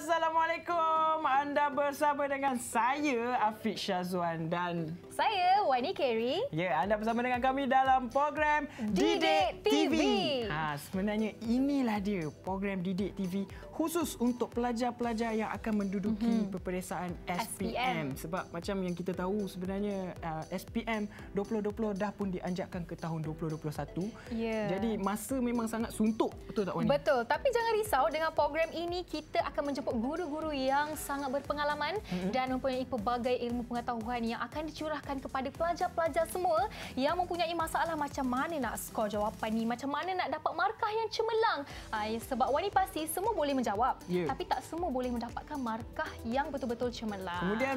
Assalamualaikum. Anda bersama dengan saya Afiq Syazwan dan saya Wani Kerry. Ya, anda bersama dengan kami dalam program Didik, Didik TV. TV. Ha, sebenarnya inilah dia program Didik TV khusus untuk pelajar-pelajar yang akan menduduki mm-hmm. peperiksaan SPM. SPM sebab macam yang kita tahu sebenarnya uh, SPM 2020 dah pun dianjakkan ke tahun 2021. Yeah. Jadi masa memang sangat suntuk betul tak Wani? Betul, tapi jangan risau dengan program ini kita akan menjemput guru-guru yang sangat berpengalaman mm-hmm. dan mempunyai pelbagai ilmu pengetahuan yang akan dicurahkan kepada pelajar-pelajar semua yang mempunyai masalah macam mana nak skor jawapan ni, macam mana nak dapat markah yang cemerlang. Uh, sebab Wani pasti semua boleh menjawab jawab. Yeah. Tapi tak semua boleh mendapatkan markah yang betul-betul cemerlang. Kemudian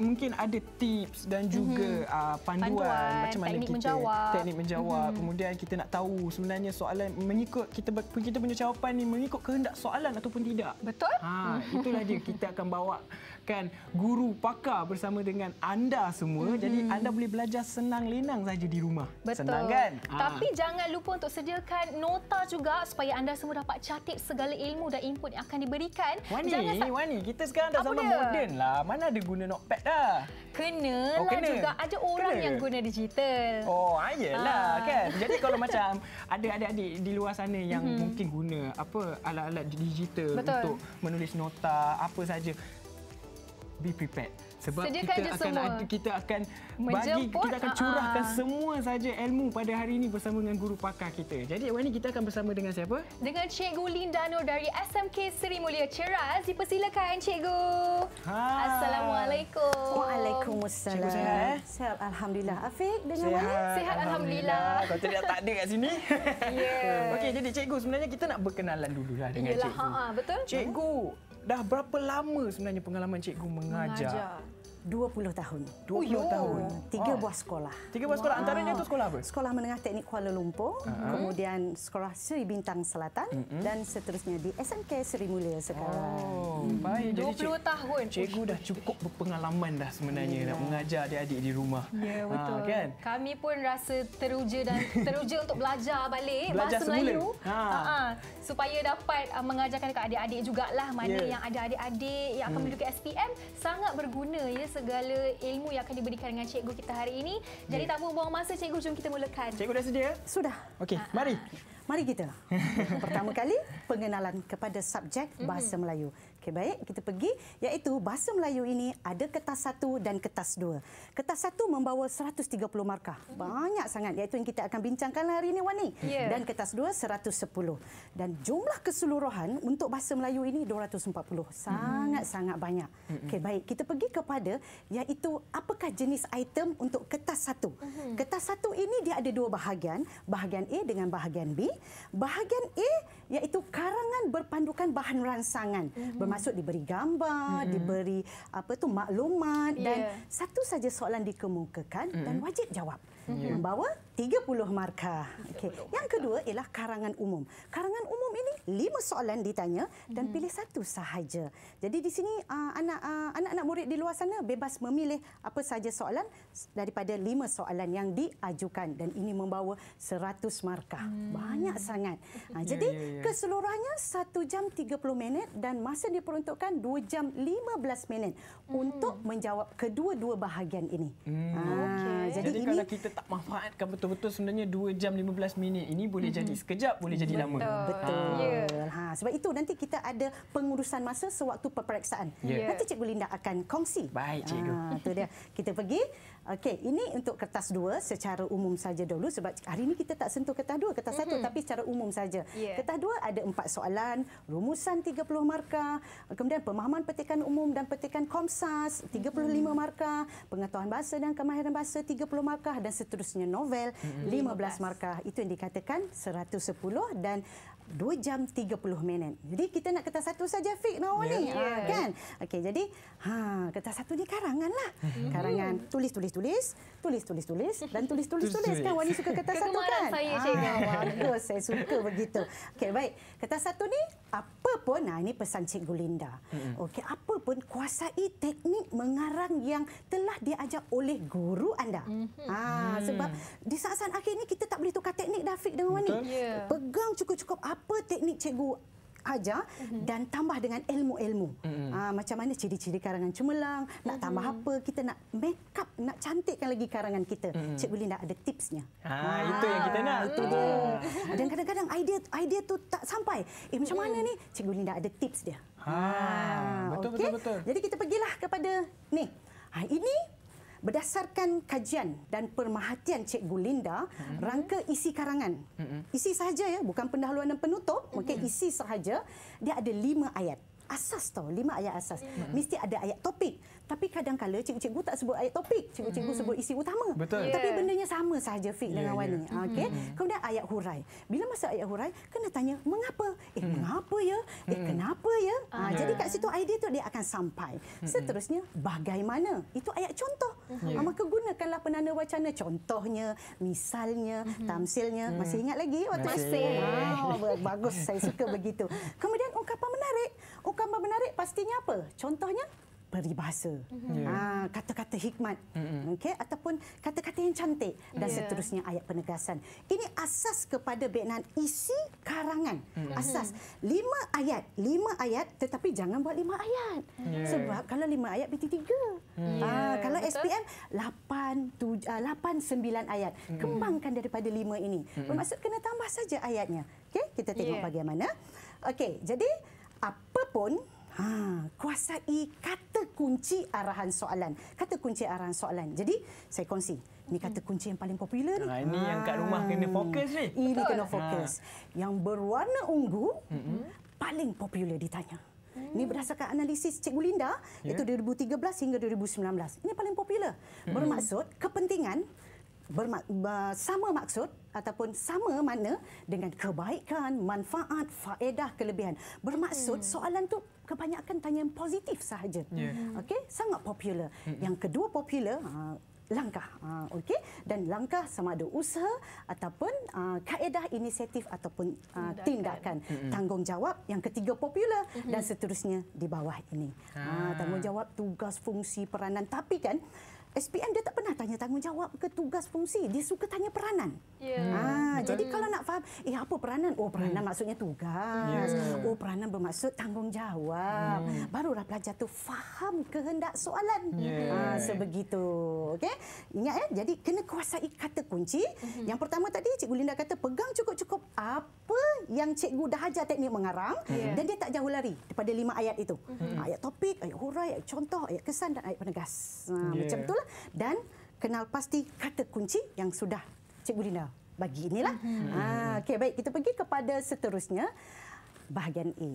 mungkin ada tips dan juga mm -hmm. uh, panduan, panduan macam mana kita menjawab. teknik menjawab. Mm -hmm. Kemudian kita nak tahu sebenarnya soalan mengikut kita kita punya jawapan ni mengikut kehendak soalan ataupun tidak. Betul? Ha, itulah dia kita akan bawa akan guru pakar bersama dengan anda semua. Mm-hmm. Jadi anda boleh belajar senang lenang saja di rumah. Betul. Senang kan? Tapi ah. jangan lupa untuk sediakan nota juga supaya anda semua dapat catat segala ilmu dan input yang akan diberikan. Wani, jangan Wani, kita sekarang dah zaman moden lah. Mana ada guna notepad dah? Kena oh, lah oh, juga. Ada orang kena. yang guna digital. Oh, ayolah ha. Ah. kan. Jadi kalau macam ada adik-adik di luar sana yang mm-hmm. mungkin guna apa alat-alat digital Betul. untuk menulis nota apa saja be prepared sebab Sediakan kita akan ada, kita akan bagi kita akan curahkan uh-uh. semua saja ilmu pada hari ini bersama dengan guru pakar kita. Jadi hari ini kita akan bersama dengan siapa? Dengan Cikgu Linda Nur dari SMK Seri Mulia Ceras. Dipersilakan Cikgu. Ha. Assalamualaikum. Waalaikumsalam. Cikgu sihat? Alhamdulillah. Afiq dengan mana? Sihat Alhamdulillah. Kau tidak tak ada kat sini. yeah. Okey jadi Cikgu sebenarnya kita nak berkenalan dululah dengan Yelah, Cikgu. Ha, betul. Cikgu, dah berapa lama sebenarnya pengalaman cikgu mengajar? mengajar. 20 tahun. 20 oh, yo. Ya. tahun. Tiga oh. buah sekolah. Tiga buah sekolah. Antaranya itu sekolah apa? Sekolah Menengah Teknik Kuala Lumpur, uh-huh. kemudian Sekolah Seri Bintang Selatan uh-huh. dan seterusnya di SMK Seri Mulia sekarang. Oh, baik. Jadi 20 cik, tahun. Cikgu dah cukup berpengalaman dah sebenarnya yeah. nak ya. mengajar adik-adik di rumah. Ya, yeah, ha, betul. Ha, kan? Kami pun rasa teruja dan teruja untuk belajar balik belajar bahasa semula. Melayu. Ha. Ha, Supaya dapat uh, mengajarkan dekat adik-adik jugalah mana yeah. yang ada adik-adik yang akan hmm. menduduki SPM sangat berguna ya segala ilmu yang akan diberikan dengan cikgu kita hari ini. Jadi yeah. tak buang masa cikgu jom kita mulakan. Cikgu dah sedia? Sudah. Okey, ah, mari. Ah. Mari kita. Pertama kali pengenalan kepada subjek mhm. Bahasa mm-hmm. Melayu. Okey baik, kita pergi iaitu bahasa Melayu ini ada kertas satu dan kertas dua. Kertas satu membawa 130 markah. Banyak sangat iaitu yang kita akan bincangkan hari ini Wani. Yeah. Dan kertas dua 110. Dan jumlah keseluruhan untuk bahasa Melayu ini 240. Sangat-sangat hmm. banyak. Hmm. Okey baik, kita pergi kepada iaitu apakah jenis item untuk kertas satu. Hmm. Kertas satu ini dia ada dua bahagian. Bahagian A dengan bahagian B. Bahagian A iaitu karangan berpandukan bahan rangsangan. Mm-hmm termasuk diberi gambar, mm-hmm. diberi apa tu maklumat yeah. dan ya. satu saja soalan dikemukakan mm-hmm. dan wajib jawab yeah. membawa 30 markah. Okey. Yang kedua ialah karangan umum. Karangan umum ini lima soalan ditanya dan mm-hmm. pilih satu sahaja. Jadi di sini ah, anak ah, anak murid di luar sana bebas memilih apa sahaja soalan daripada lima soalan yang diajukan dan ini membawa 100 markah. Hmm. Banyak sangat. Ah, ya, jadi ya, ya. keseluruhannya 1 jam 30 minit dan masa diperuntukkan 2 jam 15 minit hmm. untuk menjawab kedua-dua bahagian ini. Hmm. okay. jadi, jadi ini kalau kita tak manfaatkan betul-betul sebenarnya 2 jam 15 minit ini boleh mm-hmm. jadi sekejap, boleh jadi betul. lama. Betul. Ha. Ya. Yeah. Ha, sebab itu nanti kita ada pengurusan masa sewaktu peperiksaan. Yeah. Nanti Cikgu Linda akan kongsi. Baik, ha, Cikgu. Ha, itu dia. Kita pergi. Okey, ini untuk kertas dua secara umum saja dulu sebab hari ini kita tak sentuh kertas dua, kertas satu mm -hmm. tapi secara umum saja. Yeah. Kertas dua ada empat soalan, rumusan 30 markah, kemudian pemahaman petikan umum dan petikan komsas, 35 mhm. markah, pengetahuan bahasa dan kemahiran bahasa, 30 markah dan seterusnya novel, 15 mhm. markah. Itu yang dikatakan 110 dan 2 jam 30 minit. Jadi kita nak kertas satu saja fik nawa ni. Yeah. Ya. Ha, kan? Okey, jadi ha kertas satu ni karangan karanganlah. Hmm. Karangan tulis tulis tulis, tulis tulis tulis dan tulis tulis tulis kan Wani suka kertas satu kan? Saya ha, ah, bagus, saya suka begitu. Okey, baik. Kertas satu ni apa pun nah ini pesan Cikgu Linda. Hmm. Okey, apa pun kuasai teknik mengarang yang telah diajar oleh guru anda. Ha, sebab di saat-saat akhir ni kita tak boleh tukar teknik dah fik dengan Wani. Yeah. Pegang cukup-cukup apa apa teknik cikgu aja mm-hmm. dan tambah dengan ilmu-ilmu. Mm-hmm. Aa, ah, macam mana ciri-ciri karangan cemerlang, mm-hmm. nak mhm. tambah apa, kita nak make up, nak cantikkan lagi karangan kita. Mm-hmm. Cik Willy ada tipsnya. Ha, ha, itu yang kita nak. Itu dia. Dan kadang-kadang idea idea tu tak sampai. Eh macam mm-hmm. mana ni? Cik Willy ada tips dia. Ha, ha, betul, okay? betul, betul. Jadi kita pergilah kepada ni. Ha, ini Berdasarkan kajian dan permahatian Cik Gulinda, mm-hmm. rangka isi karangan. Mm-hmm. Isi sahaja ya, bukan pendahuluan dan penutup, mm-hmm. mungkin isi sahaja. Dia ada lima ayat. Asas tau, lima ayat asas. Mm-hmm. Mesti ada ayat topik tapi kadang-kala cikgu-cikgu tak sebut ayat topik cikgu-cikgu mm. sebut isi utama Betul. Yeah. tapi bendanya sama sahaja fik yeah, dengan yeah. Ya, ya. wani okey mm. kemudian ayat hurai bila masa ayat hurai kena tanya mengapa eh mm. mengapa ya eh mm. kenapa ya ha, yeah. Ah. jadi kat situ idea tu dia akan sampai hmm. seterusnya bagaimana itu ayat contoh yeah. Hmm. Ya. maka gunakanlah penanda wacana contohnya misalnya mm. tamsilnya mm. masih ingat lagi waktu masih wow, bagus saya suka begitu kemudian ungkapan menarik ungkapan menarik pastinya apa contohnya peribahasa. Mm-hmm. Ah, yeah. kata-kata hikmat. Mm-hmm. Okey ataupun kata-kata yang cantik dan yeah. seterusnya ayat penegasan. Ini asas kepada berkenaan isi karangan. Mm-hmm. Asas lima ayat, lima ayat tetapi jangan buat lima ayat. Yeah. Sebab kalau lima ayat BT3. Mm-hmm. Ha, kalau Betul? SPM 8 ah, lapan sembilan ayat. Mm-hmm. Kembangkan daripada lima ini. Mm-hmm. Bermaksud kena tambah saja ayatnya. Okay, kita tengok yeah. bagaimana. Okay, jadi apapun Ha, kuasai kata kunci arahan soalan. Kata kunci arahan soalan. Jadi, saya kongsi. Ini kata hmm. kunci yang paling popular Ha, ini yang kat rumah ah, kena fokus ni. Ini Betul. kena ah. fokus. Ha. Yang berwarna ungu, mm-hmm. paling popular ditanya. Hmm. Ini berdasarkan analisis Cikgu Linda yeah. iaitu 2013 hingga 2019. Ini paling popular. Hmm. Bermaksud kepentingan bermak, sama maksud ataupun sama makna dengan kebaikan, manfaat, faedah, kelebihan. Bermaksud soalan tu kebanyakan tanya yang positif sahaja. Yeah. Hmm. Okey, sangat popular. Mm-hmm. Yang kedua popular ah, langkah ah, okey dan langkah sama ada usaha ataupun uh, kaedah inisiatif ataupun uh, tindakan, tindakan. Mm-hmm. tanggungjawab yang ketiga popular mm-hmm. dan seterusnya di bawah ini ah. uh, tanggungjawab tugas fungsi peranan tapi kan SPM dia tak pernah tanya tanggungjawab ke tugas fungsi. Dia suka tanya peranan. Yeah. Ya. Ha, jadi kalau nak faham, eh apa peranan? Oh peranan hmm. maksudnya tugas. Yeah. Oh peranan bermaksud tanggungjawab. Hmm. Barulah pelajar tu faham kehendak soalan. Yeah. Ya. Ha, sebegitu. Okay? Ingat ya, eh? jadi kena kuasai kata kunci. Hmm. Yang pertama tadi, Cikgu Linda kata pegang cukup-cukup apa yang Cikgu dah ajar teknik mengarang. Yeah. Dan dia tak jauh lari daripada lima ayat itu. Hmm. Ayat topik, ayat hurai, ayat contoh, ayat kesan dan ayat penegas. Ha, yeah. Ya. Macam itulah dan kenal pasti kata kunci yang sudah Cikgu Dina bagi inilah. hmm Ha, ah, okay, baik, kita pergi kepada seterusnya bahagian A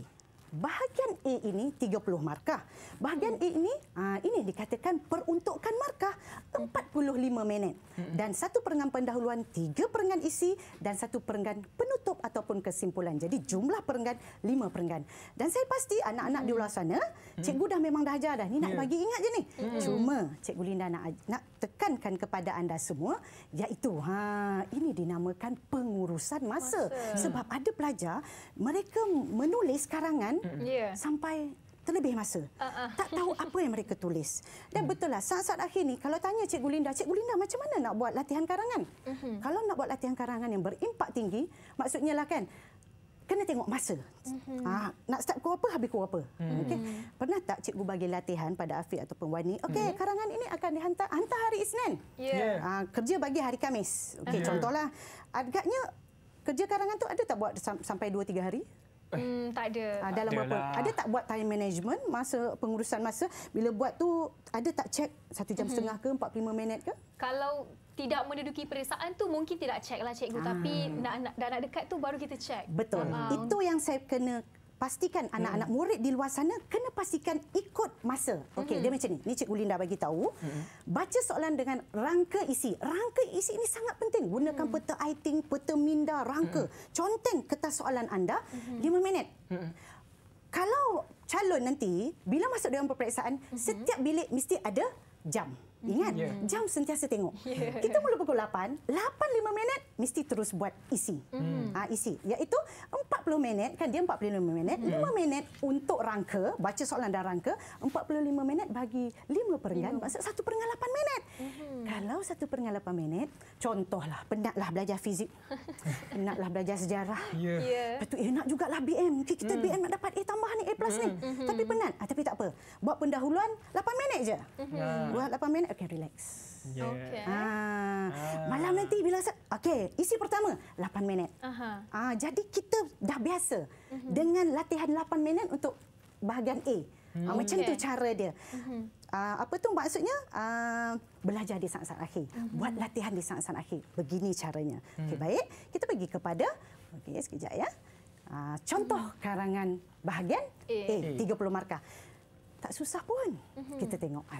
bahagian A ini 30 markah. Bahagian A ini, ah, ini dikatakan peruntukkan markah 45 minit. Dan satu perenggan pendahuluan, tiga perenggan isi dan satu perenggan penutup ataupun kesimpulan. Jadi jumlah perenggan, lima perenggan. Dan saya pasti anak-anak di luar mm. sana, mm. cikgu dah memang dah ajar dah. Ni nak ya. bagi ingat je ni. Mm. Cuma cikgu Linda nak, nak tekankan kepada anda semua iaitu ha ini dinamakan pengurusan masa, masa. sebab ada pelajar mereka menulis karangan yeah. sampai terlebih masa uh-uh. tak tahu apa yang mereka tulis dan mm. betul lah saat-saat akhir ni kalau tanya cikgu Linda cikgu Linda macam mana nak buat latihan karangan uh-huh. kalau nak buat latihan karangan yang berimpak tinggi maksudnya lah kan kena tengok masa. Mm-hmm. Ha, nak start pukul apa, habis pukul apa. Mm-hmm. Okay. Pernah tak cikgu bagi latihan pada Afiq ataupun Wani? Okey, mm-hmm. karangan ini akan dihantar hantar hari Isnin. Yeah. Ya. Ya. Ha, kerja bagi hari Kamis. Okey, mm contohlah. Agaknya kerja karangan tu ada tak buat sampai 2-3 hari? Eh. Hmm, tak ada. Ha, dalam Adalah. berapa? Ada tak buat time management, masa pengurusan masa? Bila buat tu ada tak cek satu jam mm-hmm. setengah ke 45 minit ke? Kalau tidak menduduki perasaan tu mungkin tidak cek lah cikgu ah. tapi hmm. nak nak dah nak dekat tu baru kita cek. Betul. uh Itu yang saya kena pastikan hmm. anak-anak murid di luar sana kena pastikan ikut masa. Okey, hmm. dia macam ni. Ni cikgu Linda bagi tahu. Hmm. Baca soalan dengan rangka isi. Rangka isi ini sangat penting. Gunakan hmm. peta iting, peta minda, rangka. Hmm. Conteng kertas soalan anda hmm. minit. Hmm. Kalau calon nanti bila masuk dalam peperiksaan, hmm. setiap bilik mesti ada jam. Ingat, yeah. jam sentiasa tengok. Yeah. Kita mula pukul 8, 8 5 minit mesti terus buat isi. Hmm. Ha, isi. Iaitu 40 minit, kan dia 45 minit. Hmm. 5 minit untuk rangka, baca soalan dan rangka. 45 minit bagi 5 perenggan, maksud 1 perenggan 8 minit. Hmm. Kalau 1 perenggan 8 minit, contohlah, penatlah belajar fizik. penatlah belajar sejarah. Yeah. Yeah. Lepas itu enak eh, jugalah BM. Kita, kita hmm. BM nak dapat A tambah ni, A plus hmm. ni. Hmm. Tapi penat. Ha, tapi tak apa. Buat pendahuluan 8 minit je. Hmm. Ya. Buat 8 minit, okay, Relax. Yeah. Okay. Ah, ah. Malam nanti bila saya... Okey, isi pertama, 8 minit. Uh-huh. Ah, jadi kita dah biasa uh-huh. dengan latihan 8 minit untuk bahagian A. Hmm. Ah, mhm. macam okay. tu cara dia. Uh-huh. Ah, apa tu maksudnya? Ah, belajar di saat-saat akhir. Uh-huh. Buat latihan di saat-saat akhir. Begini caranya. Uh-huh. Hmm. Okey, baik. Kita pergi kepada... okay sekejap ya. Ah, contoh uh-huh. karangan bahagian A. A. 30 markah. Tak susah pun. Uh-huh. Kita tengok. Ah,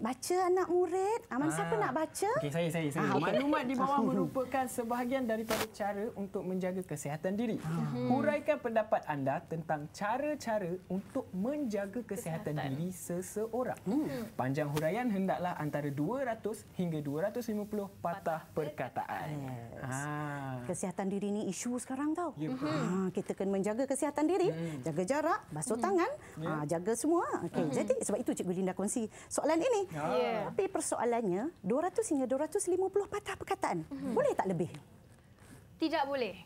baca anak murid aman ah. siapa ah. nak baca okey saya saya saya ah, maklumat di bawah merupakan sebahagian daripada cara untuk menjaga kesihatan diri huraikan ah. hmm. pendapat anda tentang cara-cara untuk menjaga kesihatan, kesihatan. diri seseorang hmm. panjang huraian hendaklah antara 200 hingga 250 patah perkataan yes. ah. kesihatan diri ni isu sekarang tau yeah. Ya, ah, kita kena menjaga kesihatan diri hmm. jaga jarak basuh hmm. tangan yeah. ah, jaga semua okey hmm. jadi sebab itu cikgu Linda kongsi soalan ini Yeah. Ya. Tapi persoalannya 200 hingga 250 patah perkataan. Mm-hmm. Boleh tak lebih? Tidak boleh.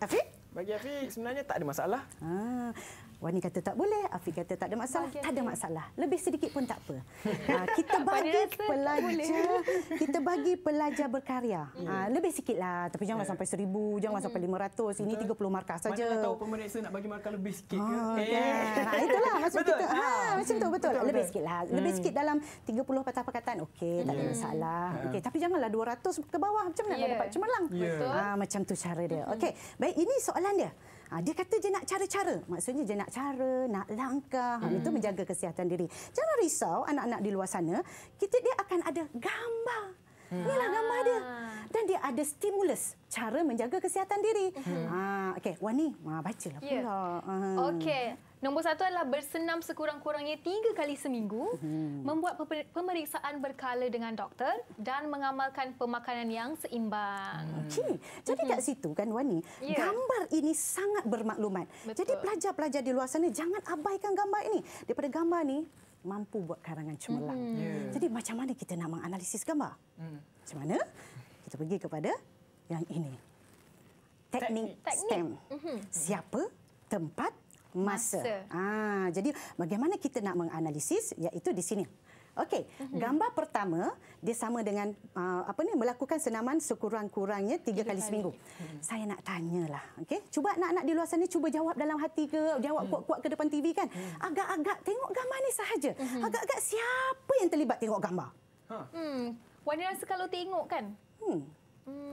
Afiq? Bagi Afiq sebenarnya tak ada masalah. Ah. Wani kata tak boleh, Afiq kata tak ada masalah, okay, tak ada okay. masalah. Lebih sedikit pun tak apa. Ah, kita bagi pelajar, kita bagi pelajar berkarya. Hmm. Ah, lebih sikitlah, tapi janganlah hmm. sampai seribu, janganlah hmm. sampai lima ratus. Ini tiga puluh markah saja. Mana tahu pemeriksa nak bagi markah lebih sikit ke? Oh, eh. Okay. Ha, ah, itulah maksud kita. Ha, macam tu betul. Lebih sikitlah. Lebih sikit dalam 30 patah perkataan. Okey, tak ada masalah. Okey, tapi janganlah dua ratus ke bawah. Macam mana yeah. nak ya. dapat cemerlang? Ha, macam tu cara dia. Okey. Baik, ini soalan dia. Ha, dia kata dia nak cara-cara. Maksudnya dia nak cara, nak langkah. Ha, hmm. Itu menjaga kesihatan diri. Jangan risau anak-anak di luar sana. Kita dia akan ada gambar. Hmm. Inilah gambar dia. Dan dia ada stimulus cara menjaga kesihatan diri. Hmm. Ha, Okey, Wan ni, ah, baca lah yeah. Ya. Hmm. Okey. Nombor satu adalah bersenam sekurang-kurangnya tiga kali seminggu, hmm. membuat pemeriksaan berkala dengan doktor dan mengamalkan pemakanan yang seimbang. Okey. Hmm. Jadi hmm. kat situ kan Wani, yeah. gambar ini sangat bermaklumat. Betul. Jadi pelajar-pelajar di luar sana jangan abaikan gambar ini. Daripada gambar ni mampu buat karangan cemerlang. Hmm. Yeah. Jadi macam mana kita nak menganalisis gambar? Hmm. Macam mana? Kita pergi kepada yang ini. Teknik, Teknik. stem. Mm -hmm. Siapa, tempat, masa. masa. Ah, jadi bagaimana kita nak menganalisis? Iaitu di sini. Okey, mhm. gambar pertama dia sama dengan uh, apa ni melakukan senaman sekurang-kurangnya tiga kali seminggu. Hmm. Saya nak tanyalah, okey. Cuba anak-anak di luar sana cuba jawab dalam hati ke, jawab hmm. kuat-kuat ke depan TV kan. Hmm. Agak-agak tengok gambar ni sahaja. Hmm. Agak-agak siapa yang terlibat tengok gambar? Ha. Hmm. Wani rasa kalau tengok kan? Hmm.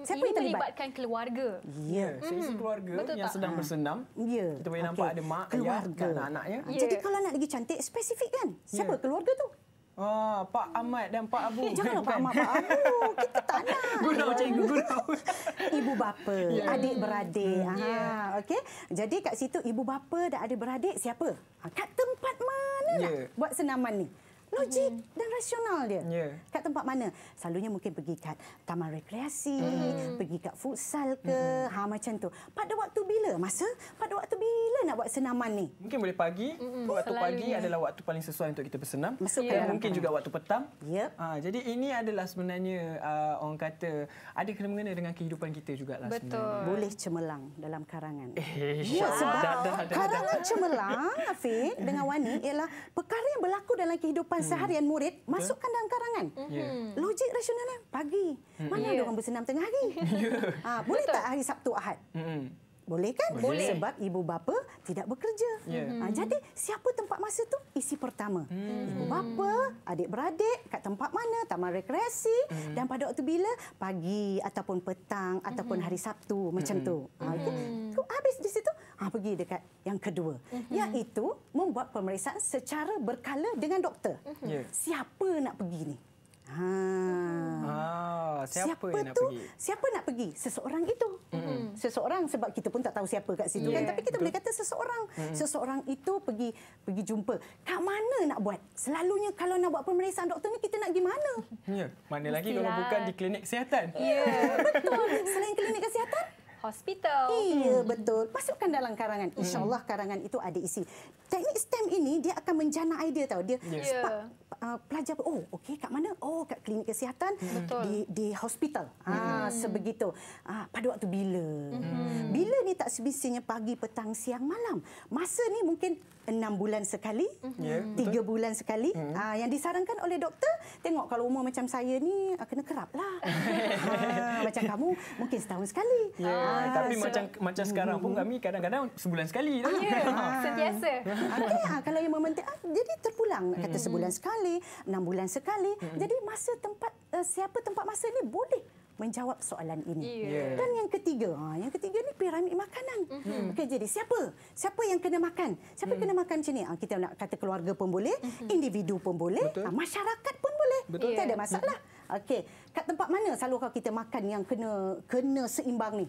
Siapa Ini yang terlibat? melibatkan keluarga. Ya, yeah. saya mm. keluarga Betul yang tak? sedang bersenam. Ya. Yeah. Kita boleh okay. nampak ada mak, keluarga. ayah anak-anaknya. Yeah. Jadi ya. kalau nak lagi cantik, spesifik kan? Siapa yeah. keluarga tu? Oh, Pak Ahmad dan Pak Abu. Eh, janganlah Pak Ahmad, Pak Abu. Kita tak nak. Gurau macam ibu, gurau. Ibu bapa, yeah. Ya. adik beradik. Yeah. Hmm. Ha, ya. okay? Jadi kat situ ibu bapa dan adik beradik siapa? Ah, kat tempat mana nak ya. buat senaman ni? logik mm dan rasional dia. Yeah. Kat tempat mana? Selalunya mungkin pergi kat taman rekreasi, mm pergi kat futsal ke, mm-hmm. ha macam tu. Pada waktu bila masa? Pada waktu bila nak buat senaman ni? Mungkin boleh pagi. Mm-hmm. Waktu Selalu pagi adalah waktu paling sesuai untuk kita bersenam. Masuk yeah. Mungkin juga waktu petang. Yep. Ha, jadi ini adalah sebenarnya uh, orang kata ada kena-mengena dengan kehidupan kita juga lah. Betul. sebenarnya. Boleh cemerlang dalam karangan. Eh, ya, sebab dah, dah, dah, karangan dah, dah. cemerlang, Afiq, dengan Wani ialah perkara yang berlaku dalam kehidupan seharian hmm. murid Betul. masukkan dalam karangan. Hmm. Yeah. Logik rasionalnya lah. pagi. Mana yeah. ada orang bersenam tengah hari? yeah. ha, boleh Betul. tak hari Sabtu Ahad? Hmm. Boleh kan? Boleh. Sebab ibu bapa tidak bekerja. Yeah. Ha, hmm. jadi siapa tempat masa tu? Isi pertama. Hmm. Ibu bapa, adik-beradik, kat tempat mana? Taman rekreasi. Hmm. Dan pada waktu bila? Pagi ataupun petang ataupun hmm. hari Sabtu. Hmm. Macam tu. Ha, okay. tu. Hmm. Habis di situ, ha, pergi dekat yang kedua. Hmm. Iaitu membuat pemeriksaan secara berkala dengan doktor. Hmm. Siapa nak pergi ni? Ha. Ah, siapa, siapa yang tu, nak pergi? Siapa nak pergi? Seseorang itu. Mm. Seseorang sebab kita pun tak tahu siapa kat situ kan. yeah. kan. Tapi kita Betul. boleh kata seseorang. Mm. Seseorang itu pergi pergi jumpa. Kat mana nak buat? Selalunya kalau nak buat pemeriksaan doktor ni kita nak pergi mana? Yeah. Mana lagi kalau bukan di klinik kesihatan? Ya, yeah. Betul. Selain klinik kesihatan? hospital. Iya, hmm. betul. Masukkan dalam karangan. Hmm. InsyaAllah karangan itu ada isi. Teknik STEM ini, dia akan menjana idea Tahu Dia yeah. Ya. Uh, pelajar oh okey kat mana oh kat klinik kesihatan hmm. Betul. di di hospital ah, hmm. ah sebegitu ah, pada waktu bila hmm. bila ni tak sebisanya pagi petang siang malam masa ni mungkin enam bulan sekali hmm. Ya, tiga hmm. bulan sekali hmm. ah, yang disarankan oleh doktor tengok kalau umur macam saya ni ah, kena kerap lah ah, macam kamu mungkin setahun sekali yeah. ah, tapi so, macam macam sekarang pun hmm. kami kadang-kadang sebulan sekali lah. yeah. sentiasa okay, kalau yang mementi ah, jadi terpulang kata sebulan sekali enam bulan sekali. Hmm. Jadi masa tempat uh, siapa tempat masa ni boleh menjawab soalan ini. Yeah. Dan yang ketiga, ha, yang ketiga ni piramid makanan. Mm-hmm. Okey jadi siapa? Siapa yang kena makan? Siapa mm. kena makan sini? ni? Ha, kita nak kata keluarga pun boleh, mm-hmm. individu pun boleh, Betul. Ha, masyarakat pun boleh. Betul. Tak ada masalah. Okey, kat tempat mana selalu kalau kita makan yang kena kena seimbang ni?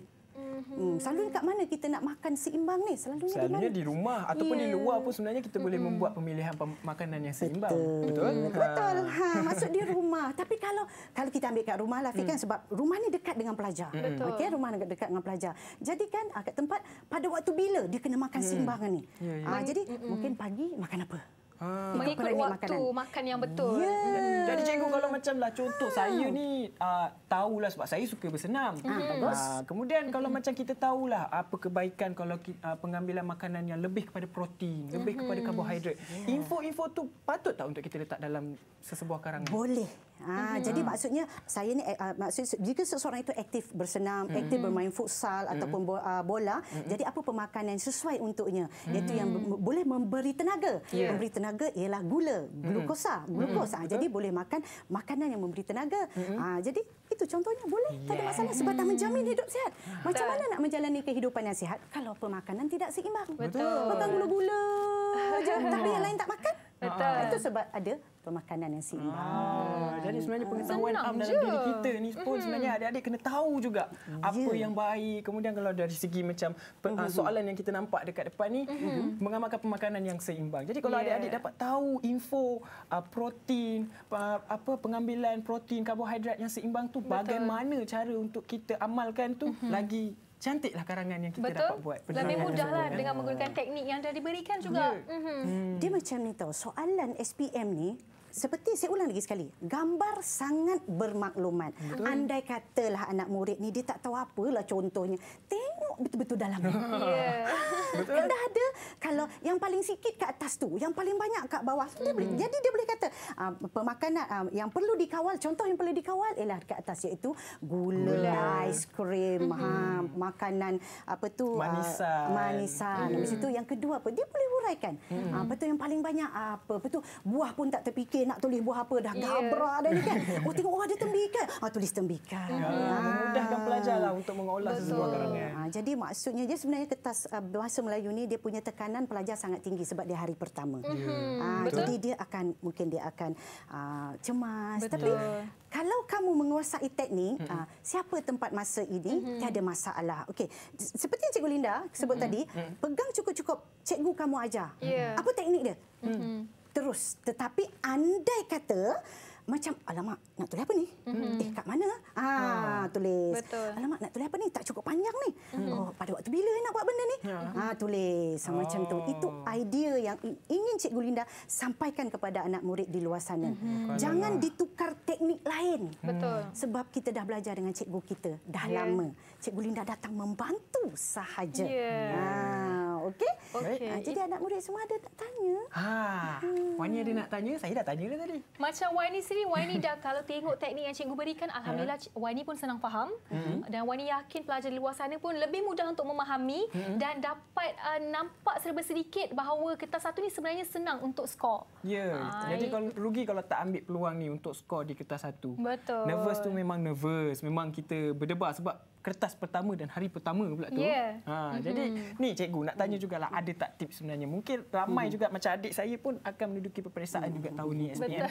Hmm, selalu dekat mana kita nak makan seimbang ni? Selalunya, selalunya di mana? rumah ataupun yeah. di ya. luar pun sebenarnya kita boleh hmm. membuat pemilihan makanan yang seimbang. Betul. Betul. Betul. Ha. ha, di rumah. Tapi kalau kalau kita ambil kat rumah lah hmm. kan sebab rumah ni dekat dengan pelajar. Hmm. Betul. Okey, rumah dekat dekat dengan pelajar. Jadi kan ah, kat tempat pada waktu bila dia kena makan hmm. seimbang ni? Yeah, ya, ya. yeah. Ha, jadi hmm, hmm. mungkin pagi makan apa? Ha. Mengikut waktu makanan. makan yang betul. Yeah. Hmm. Jadi cikgu kalau macam lah contoh hmm. saya ni uh, lah, sebab saya suka bersenam. Hmm. Uh, kemudian kalau macam kita tahu lah apa kebaikan kalau uh, pengambilan makanan yang lebih kepada protein, lebih kepada karbohidrat. Mm-hmm. Yeah. Info-info tu patut tak untuk kita letak dalam sesebuah karangan? Boleh. Ha, mm -hmm. jadi maksudnya saya ni uh, maksud jika seseorang itu aktif bersenam, mm -hmm. aktif bermain futsal mm -hmm. ataupun bo uh, bola, mm -hmm. jadi apa pemakanan yang sesuai untuknya? Mm -hmm. Itu yang mm-hmm. boleh memberi tenaga. Yeah. Memberi tenaga ialah gula, mm-hmm. glukosa, mm -hmm. glukosa. Mm -hmm. Jadi boleh makan makanan yang memberi tenaga. Mm -hmm. ha, jadi itu contohnya boleh. Yeah. Tak ada masalah sebab tak mm-hmm. menjamin hidup sihat. Macam Betul. mana nak menjalani kehidupan yang sihat kalau pemakanan tidak seimbang? Betul. Makan gula-gula tapi yang lain tak makan. Betul. Ah. Itu sebab ada pemakanan yang seimbang. Ah, jadi sebenarnya pengetahuan Senang am dalam diri kita ni pun mm sebenarnya adik-adik kena tahu juga yeah. apa yang baik. Kemudian kalau dari segi macam uh-huh. soalan yang kita nampak dekat depan ni uh-huh. mengamalkan pemakanan yang seimbang. Jadi kalau yeah. adik-adik dapat tahu info uh, protein uh, apa pengambilan protein karbohidrat yang seimbang tu Betul. bagaimana cara untuk kita amalkan tu uh-huh. lagi cantiklah karangan yang kita Betul? dapat buat. Betul. Lebih mudahlah dengan menggunakan teknik yang dah diberikan juga. Yeah. Mm-hmm. Dia macam ni tau. Soalan SPM ni seperti saya ulang lagi sekali, gambar sangat bermaklumat. Betul. Andai katalah anak murid ni dia tak tahu apa lah contohnya. Tengok betul-betul dalam. Ya. Yeah. Ha, dah ada kalau yang paling sikit kat atas tu, yang paling banyak kat bawah tu. boleh hmm. Jadi dia boleh kata uh, pemakanan uh, yang perlu dikawal, contoh yang perlu dikawal ialah kat atas iaitu gula, gula. aiskrim, mm. ha, makanan apa tu ah, manisan. Uh, manisan. Mm. Habis hmm. itu yang kedua apa? Dia boleh huraikan. Mm. Uh, apa tu yang paling banyak apa? Betul. Buah pun tak terfikir nak tulis buah apa dah yeah. gabra dah ni kan. Oh tengok orang oh, ada tembikai. Ah oh, tulis tembikai. Yeah. Ah. Mudahkan pelajarlah untuk mengolah Betul. sebuah karangan. Ah, jadi maksudnya dia sebenarnya kertas uh, bahasa Melayu ni dia punya tekanan pelajar sangat tinggi sebab dia hari pertama. Yeah. Ah, Betul. jadi dia akan mungkin dia akan uh, cemas Betul. tapi kalau kamu menguasai teknik, hmm. siapa tempat masa ini, hmm. tiada masalah. Okey, seperti yang Cikgu Linda sebut hmm. tadi, hmm. pegang cukup-cukup cikgu kamu ajar. Yeah. Apa teknik dia? Hmm. Hmm terus. Tetapi andai kata macam alamak nak tulis apa ni? Mm-hmm. Eh kat mana? Ha oh. tulis. Betul. Alamak nak tulis apa ni? Tak cukup panjang ni. Mm-hmm. Oh pada waktu bila nak buat benda ni? Mm-hmm. Ha tulis sama oh. macam tu. Oh. Itu idea yang ingin Cikgu Linda sampaikan kepada anak murid di luar sana. Mm-hmm. Jangan lah. ditukar teknik lain. Betul. Hmm. Sebab kita dah belajar dengan cikgu kita dah yeah. lama. Cikgu Linda datang membantu sahaja. Yeah. Ya. Ha okey? Okey. Ha, jadi anak murid semua ada tak tanya? Ha. Hmm. Wani ada nak tanya, saya dah tanya dah tadi. Macam Wani sendiri, Wani dah kalau tengok teknik yang cikgu berikan, ya. alhamdulillah ha. Wani pun senang faham hmm. dan Wani yakin pelajar di luar sana pun lebih mudah untuk memahami hmm. dan dapat uh, nampak serba sedikit bahawa kertas satu ni sebenarnya senang untuk skor. Ya. Yeah. Ya. Jadi kalau rugi kalau tak ambil peluang ni untuk skor di kertas satu. Betul. Nervous tu memang nervous, memang kita berdebar sebab kertas pertama dan hari pertama pula tu. Yeah. Ha mm-hmm. jadi ni cikgu nak tanya mm. juga lah, ada tak tips sebenarnya? Mungkin ramai mm-hmm. juga macam adik saya pun akan menduduki peperiksaan mm-hmm. juga mm. tahun ni SPM. Betul.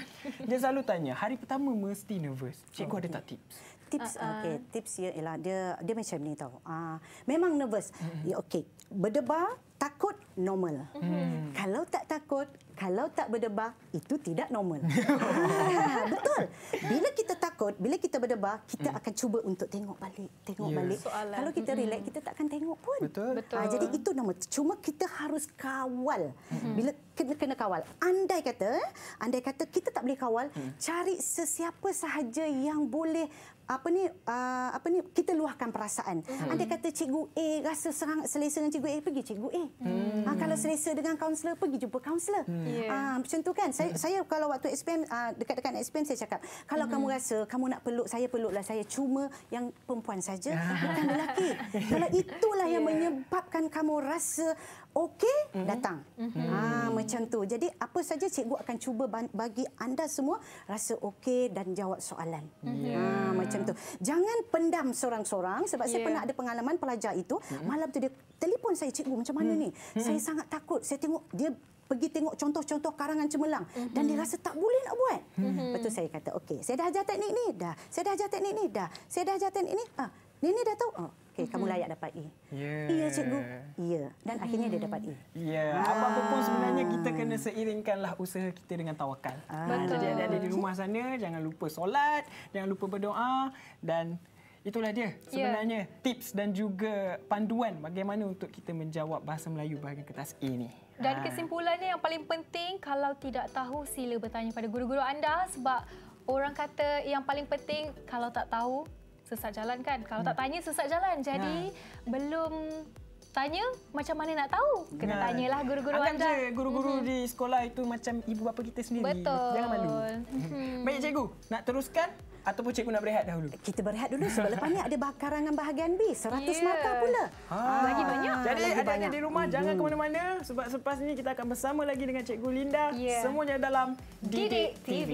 Dia selalu tanya hari pertama mesti nervous. Cikgu ada tak oh, tips? tips uh, uh. okey tips dia ialah dia dia macam ni tau. Ah uh, memang nervous. Mm-hmm. Ya okey. Berdebar takut normal. Mm-hmm. Kalau tak takut, kalau tak berdebar itu tidak normal. Ah, betul. Bila kita takut, bila kita berdebar, kita mm. akan cuba untuk tengok balik, tengok yeah. balik. Soalan. Kalau kita mm-hmm. relax kita tak akan tengok pun. Betul. Betul. Uh, jadi itu normal. Cuma kita harus kawal. Mm-hmm. Bila kena kena kawal. Andai kata, andai kata kita tak boleh kawal, hmm. cari sesiapa sahaja yang boleh apa ni uh, apa ni kita luahkan perasaan. Hmm. Anda kata cikgu A rasa serang selesa dengan cikgu A pergi cikgu A. Hmm. Uh, kalau selesa dengan kaunselor pergi jumpa kaunselor. Hmm. Yeah. Ya. Uh, macam tu kan. Saya hmm. saya kalau waktu SPM uh, ah, dekat-dekat SPM saya cakap, kalau hmm. kamu rasa kamu nak peluk saya peluklah saya cuma yang perempuan saja ah. bukan lelaki. kalau itulah yang ya. menyebabkan kamu rasa okey mm -hmm. datang. Mm -hmm. Ha macam tu. Jadi apa saja cikgu akan cuba bagi anda semua rasa okey dan jawab soalan. Mm -hmm. Ha yeah. macam tu. Jangan pendam seorang-seorang sebab yeah. saya ya. pernah ada pengalaman pelajar itu mm -hmm. malam tu dia telefon saya cikgu macam mana mm -hmm. ni? Mm -hmm. Saya sangat takut. Saya tengok dia pergi tengok contoh-contoh karangan cemerlang mm -hmm. dan dia mhm. rasa tak boleh nak buat. Mm -hmm. Betul saya kata okey. Saya dah ajar teknik ni dah. Saya dah ajar teknik ni dah. Saya dah ajar teknik ni. Ah ha, ni dah tahu. Oh, Okey, mm-hmm. kamu layak dapat E. Ya. Yeah. Ya, cikgu. Ya. Yeah. Dan akhirnya mm. dia dapat E. Ya. Yeah. Ah. Apa-apa pun sebenarnya kita kena seiringkanlah usaha kita dengan tawakal. Ah. ah Betul. Jadi ada di rumah sana, jangan lupa solat, jangan lupa berdoa dan Itulah dia ya. sebenarnya yeah. tips dan juga panduan bagaimana untuk kita menjawab bahasa Melayu bahagian kertas A e ini. Dan ah. kesimpulannya yang paling penting kalau tidak tahu sila bertanya pada guru-guru anda sebab orang kata yang paling penting kalau tak tahu sesat jalan kan. Kalau tak hmm. tanya sesat jalan. Jadi ha. belum tanya macam mana nak tahu? Kena ha. tanyalah guru-guru anda. Anggap je guru-guru hmm. di sekolah itu macam ibu bapa kita sendiri. Betul. Jangan malu. Hmm. Baik cikgu, nak teruskan? atau pun cikgu nak berehat dahulu? Kita berehat dulu sebab lepas ni ada bakaran dengan bahagian B. 100 yeah. mata pula. Ha. Ah, lagi banyak. Jadi adanya di rumah, mm-hmm. jangan ke mana-mana. Sebab selepas ini kita akan bersama lagi dengan cikgu Linda. Yeah. Semuanya dalam Didik, Didik TV. TV.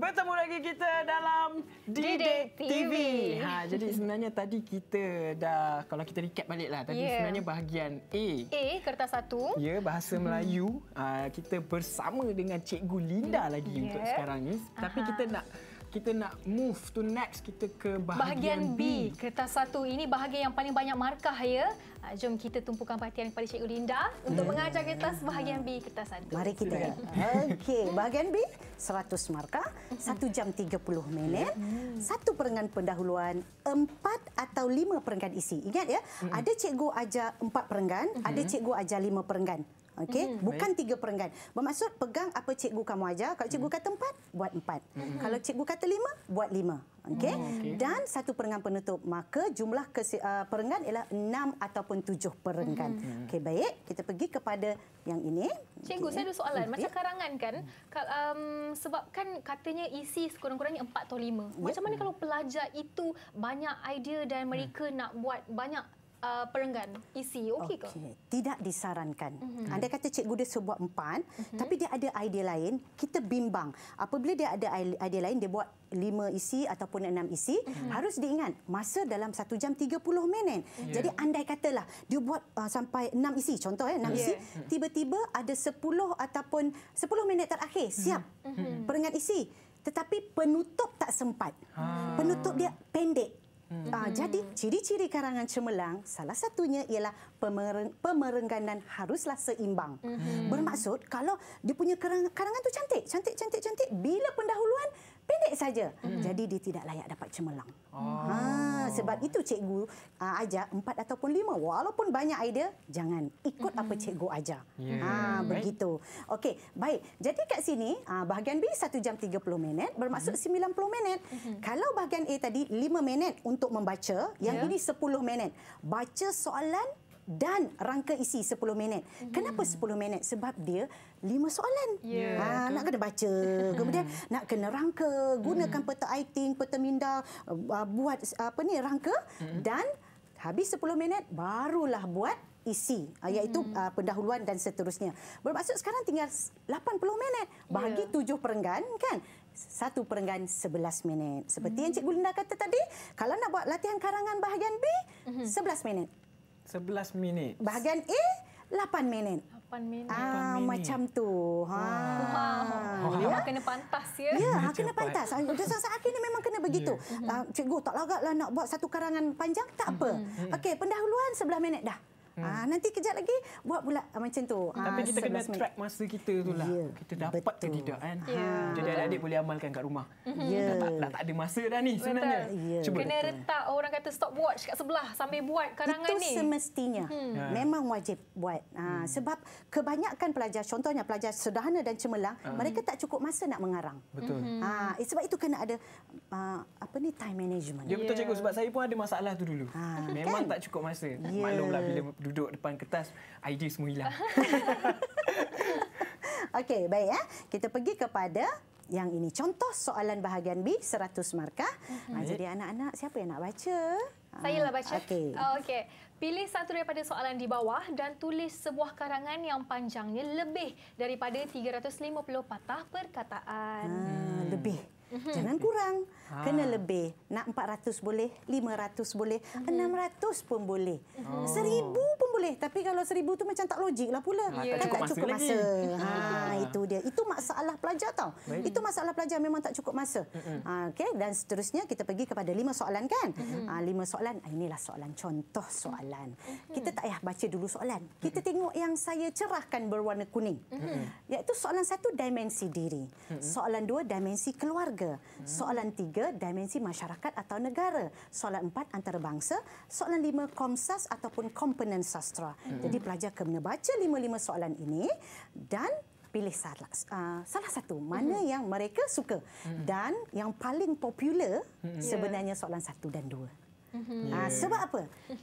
bertemu lagi kita dalam Didik TV. Ha, jadi sebenarnya tadi kita dah, kalau kita recap baliklah, tadi yeah. sebenarnya bahagian A. A, kertas satu. Ya, bahasa hmm. Melayu. Ha, kita bersama dengan Cikgu Linda lagi yeah. untuk sekarang ni. Tapi Aha. kita nak kita nak move to next kita ke bahagian, bahagian B. Kertas satu ini bahagian yang paling banyak markah ya. Ah, jom kita tumpukan perhatian kepada Cikgu Linda untuk hmm. mengajar kertas bahagian B kertas satu. Mari kita. Okey, bahagian B 100 markah, 1 hmm. jam 30 minit, hmm. satu perenggan pendahuluan, empat atau lima perenggan isi. Ingat ya, hmm. ada cikgu ajar empat perenggan, ada cikgu ajar lima perenggan okey hmm bukan tiga perenggan bermaksud pegang apa cikgu kamu ajar kalau cikgu mm-hmm. kata empat buat empat hmm kalau cikgu kata lima buat lima okey mm-hmm. dan satu perenggan penutup maka jumlah kesi- uh, perenggan ialah enam ataupun tujuh perenggan hmm okey baik kita pergi kepada yang ini cikgu okay. saya ada soalan okay. macam karangan kan um, kan katanya isi sekurang-kurangnya empat atau lima yep. Ya. macam mana kalau pelajar itu banyak idea dan mereka mm. nak buat banyak uh, perenggan isi okey okay. ke? Tidak disarankan. Mm -hmm. Anda kata cikgu dia sebuat empan, mm -hmm. tapi dia ada idea lain, kita bimbang. Apabila dia ada idea lain, dia buat lima isi ataupun enam isi, mm -hmm. harus diingat masa dalam satu jam tiga puluh minit. Yeah. Jadi andai katalah dia buat uh, sampai enam isi, contoh eh, ya, enam yeah. isi, mhm. tiba-tiba ada sepuluh ataupun sepuluh minit terakhir, mhm. siap mm -hmm. perenggan isi. Tetapi penutup tak sempat. Ah. Penutup dia pendek. Ah, -hmm. uh, jadi ciri-ciri karangan cemerlang salah satunya ialah pemereng pemerengganan haruslah seimbang. -hmm. Bermaksud kalau dia punya karangan, karangan tu cantik, cantik, cantik, cantik, bila pendahuluan pendek saja hmm. jadi dia tidak layak dapat cemerlang oh. ha sebab itu cikgu uh, ah, ajar empat ataupun lima walaupun banyak idea jangan ikut mm-hmm. apa hmm. cikgu ajar yeah. ha begitu okey baik jadi kat sini uh, bahagian B satu jam tiga puluh minit bermaksud mm-hmm. 90 minit mm-hmm. kalau bahagian A tadi lima minit untuk membaca yang yeah. ini sepuluh minit baca soalan dan rangka isi 10 minit. Hmm. Kenapa 10 minit? Sebab dia lima soalan. Yeah, ya, ha, nak kena baca, kemudian nak kena rangka, gunakan hmm. peta aiting, peta minda, uh, uh, buat apa ni rangka hmm. dan habis 10 minit barulah buat isi uh, iaitu hmm. uh, pendahuluan dan seterusnya. Bermaksud sekarang tinggal 80 minit bagi yeah. 7 perenggan kan? Satu perenggan 11 minit. Seperti hmm. yang Cikgu Linda kata tadi, kalau nak buat latihan karangan bahagian B, hmm. 11 minit. Sebelas minit. Bahagian A lapan minit. Lapan minit. Ah 8 minit. macam tu. Ha. Wow. Wow. Ya? kena pantas ya. Ya, ha, kena pantas. Dia akhir ni memang kena begitu. Yeah. Ya. Uh, cikgu tak laratlah nak buat satu karangan panjang tak apa. Hmm. Hmm. Okey, pendahuluan sebelah minit dah. Hmm. Ah nanti kejap lagi buat pula ah, macam tu. Hmm. Tapi ah, kita kena track masa kita itulah. Yeah. Kita dapat Betul. ke tidak kan? Yeah. Hmm. Jadi Betul. adik-adik boleh amalkan kat rumah. Yeah. Dah, ya. dah tak ada masa dah ni sebenarnya. Yeah. Cuba kena retak orang kata stopwatch kat sebelah sambil buat karangan ni. Itu semestinya. Hmm. Yeah. Memang wajib buat. Ah, hmm. sebab kebanyakan pelajar contohnya pelajar sederhana dan cemerlang hmm. mereka tak cukup masa nak mengarang. Betul. Hmm. Ah, eh, sebab itu kena ada uh, apa ni time management. Dia ya, yeah, betul cikgu ya. sebab saya pun ada masalah tu dulu. Ha, memang kan? tak cukup masa. Yeah. Maklumlah bila duduk depan kertas, idea semua hilang. Okey, baik ya. Kita pergi kepada yang ini contoh soalan bahagian B 100 markah. Mm-hmm. Jadi anak-anak siapa yang nak baca? Ah, Saya lah baca. Okey. Oh, okay. Pilih satu daripada soalan di bawah dan tulis sebuah karangan yang panjangnya lebih daripada 350 patah perkataan. Hmm, lebih hmm Jangan kurang, ha. kena ah. lebih. Nak 400 boleh, 500 boleh, mm-hmm. 600 pun boleh. Oh. 1000 pun boleh tapi kalau seribu tu macam tak logik lah pula ha, tak cukup masa, masa. Ha, ah. itu dia itu masalah pelajar tau hmm. itu masalah pelajar memang tak cukup masa ha, ah, okay? dan seterusnya kita pergi kepada lima soalan kan ha, lima soalan inilah soalan contoh soalan kita tak payah baca dulu soalan kita tengok yang saya cerahkan berwarna kuning hmm. iaitu soalan satu dimensi diri soalan dua dimensi keluarga soalan tiga dimensi masyarakat atau negara soalan empat antarabangsa soalan lima komsas ataupun komponen sos sastra. -hmm. Jadi pelajar kena baca lima-lima soalan ini dan pilih salah, uh, salah satu mana -hmm. yang mereka suka -hmm. dan yang paling popular -hmm. sebenarnya soalan satu dan dua. Mm-hmm. Ah, yeah. Ha, sebab apa?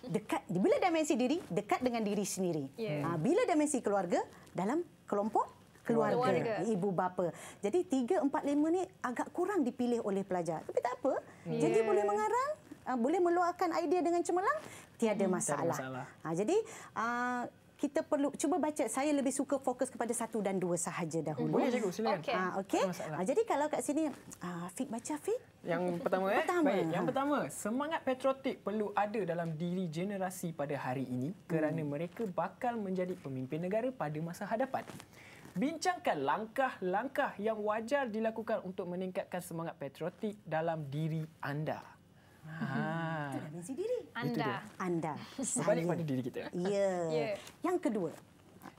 Dekat bila dimensi diri dekat dengan diri sendiri. Yeah. Ha, bila dimensi keluarga dalam kelompok keluarga, keluarga. ibu bapa. Jadi tiga empat lima ni agak kurang dipilih oleh pelajar. Tapi tak apa. Yeah. Jadi boleh mengarang uh, boleh meluahkan idea dengan cemerlang tiada hmm, masalah. masalah. Ha, jadi uh, kita perlu cuba baca saya lebih suka fokus kepada satu dan dua sahaja dahulu. Hmm, boleh cikgu silakan. Ah okey. Jadi kalau kat sini ah uh, baca Fik. Yang pertama eh. Pertama. Baik, yang ha. pertama, semangat patriotik perlu ada dalam diri generasi pada hari ini kerana hmm. mereka bakal menjadi pemimpin negara pada masa hadapan. Bincangkan langkah-langkah yang wajar dilakukan untuk meningkatkan semangat patriotik dalam diri anda. Itu dah mengisi diri. Anda. Anda. Berbalik pada diri kita. Ya. Yeah. Yeah. Yang kedua.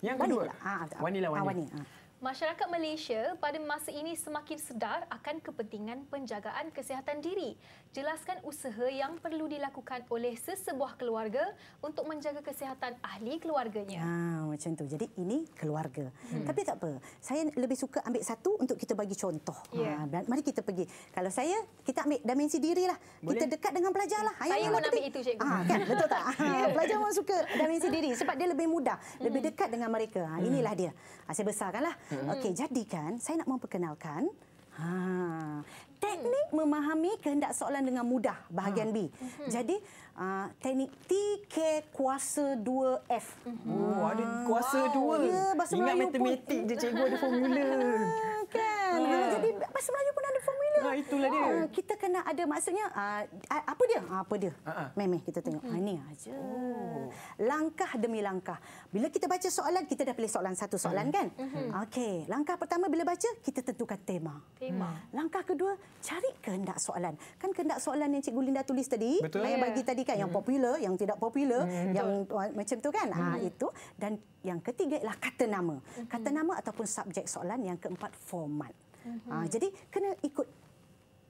Yang kedua. Wanila. Ah, ah, Wanila. Wanila. Wanila. Ah. Wanila. Wanila. Masyarakat Malaysia pada masa ini semakin sedar akan kepentingan penjagaan kesihatan diri. Jelaskan usaha yang perlu dilakukan oleh sesebuah keluarga untuk menjaga kesihatan ahli keluarganya. Ah, macam tu. Jadi ini keluarga. Hmm. Tapi tak apa. Saya lebih suka ambil satu untuk kita bagi contoh. Yeah. Ha, mari kita pergi. Kalau saya, kita ambil dimensi diri lah. Boleh. Kita dekat dengan pelajar lah. Saya pun ambil itu, Cikgu. Ah, kan? Betul tak? yeah. Pelajar pun suka dimensi diri sebab dia lebih mudah. Lebih hmm. dekat dengan mereka. Ha, inilah hmm. dia. Ha, saya besarkanlah. Hmm. Okey, jadi kan saya nak memperkenalkan ha teknik hmm. memahami kehendak soalan dengan mudah bahagian ha. B. Hmm. Jadi uh, teknik TK kuasa 2F. Hmm. Oh, ada kuasa 2. Wow. Ya, Ingat matematik pun. je cikgu ada formula. kan. Ha. Jadi bahasa Melayu pun ada formula. Ha, itulah dia. Ha, kita kena ada maksudnya ha, apa dia? Ha, apa dia? ha Memeh kita tengok. Ha, ini aja. Oh. Langkah demi langkah. Bila kita baca soalan kita dah pilih soalan satu soalan ha. kan? Ha. Okey. Langkah pertama bila baca kita tentukan tema. Tema. Hmm. Langkah kedua cari kehendak soalan. Kan kehendak soalan yang Cikgu Linda tulis tadi, Betul. yang yeah. bagi tadi kan yang popular, yang tidak popular, hmm. yang Betul. macam tu kan? Hmm. Ha itu dan yang ketiga ialah kata nama. Mhm. Kata nama ataupun subjek soalan. Yang keempat, format. Ha, jadi, kena ikut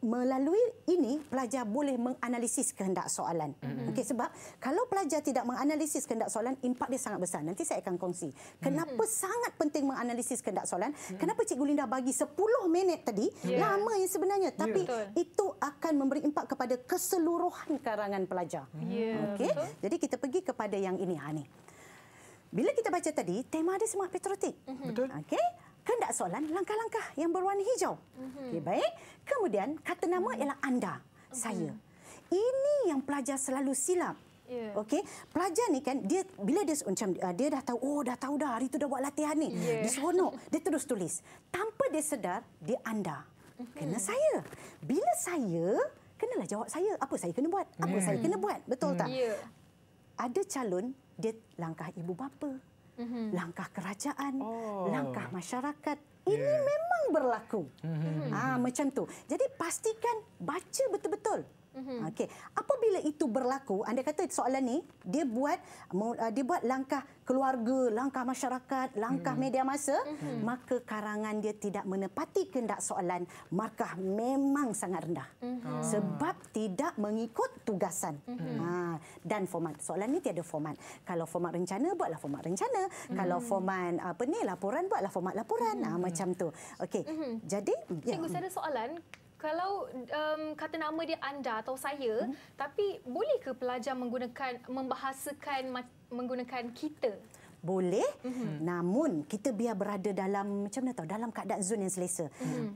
melalui ini pelajar boleh menganalisis kehendak soalan. Mm-hmm. Okey sebab kalau pelajar tidak menganalisis kehendak soalan impak dia sangat besar. Nanti saya akan kongsi. Kenapa mm-hmm. sangat penting menganalisis kehendak soalan? Mm-hmm. Kenapa Cikgu Linda bagi 10 minit tadi? Yeah. Lama yang sebenarnya tapi yeah. itu akan memberi impak kepada keseluruhan karangan pelajar. Yeah, Okey. Jadi kita pergi kepada yang ini ha ni. Bila kita baca tadi, tema dia semangat patriotik. Mhm. Betul. Okey. Kehendak soalan langkah-langkah yang berwarna hijau. Mhm. Okey, baik. Kemudian kata nama mhm. ialah anda, saya. Ini yang pelajar selalu silap. Yeah. Okey, pelajar ni kan dia bila dia macam ah, dia dah tahu oh dah tahu dah hari tu dah buat latihan ni. Yeah. Dia seronok, dia terus tulis. Tanpa dia sedar dia anda. Kena saya. Bila saya, kenalah jawab saya. Apa saya kena buat? Apa yeah. saya kena buat? Betul yeah. Hmm. tak? Yeah. Ada calon dia langkah ibu bapa, mm-hmm. langkah kerajaan, oh. langkah masyarakat. Ini yeah. memang berlaku. Mm-hmm. Ha, macam tu. Jadi pastikan baca betul-betul. Mm-hmm. Okey. Apabila itu berlaku, anda kata soalan ni dia buat ah, dia buat langkah keluarga, langkah masyarakat, langkah mm-hmm. media masa, mm-hmm. maka karangan dia tidak menepati kehendak soalan, markah memang sangat rendah. Mm-hmm. Ah. Sebab tidak mengikut tugasan. Mm-hmm. Ha, dan format. Soalan ni tiada format. Kalau format rencana buatlah format rencana, mm-hmm. kalau format apa ni laporan buatlah format laporan. Mm-hmm. Ha, macam tu. Okey. Mm-hmm. Jadi, ya. Cikgu, ya. saya ada soalan kalau um, kata nama dia anda atau saya hmm? tapi boleh ke pelajar menggunakan membahasakan menggunakan kita boleh mm-hmm. namun kita biar berada dalam macam mana tahu dalam keadaan zon yang selesa mm-hmm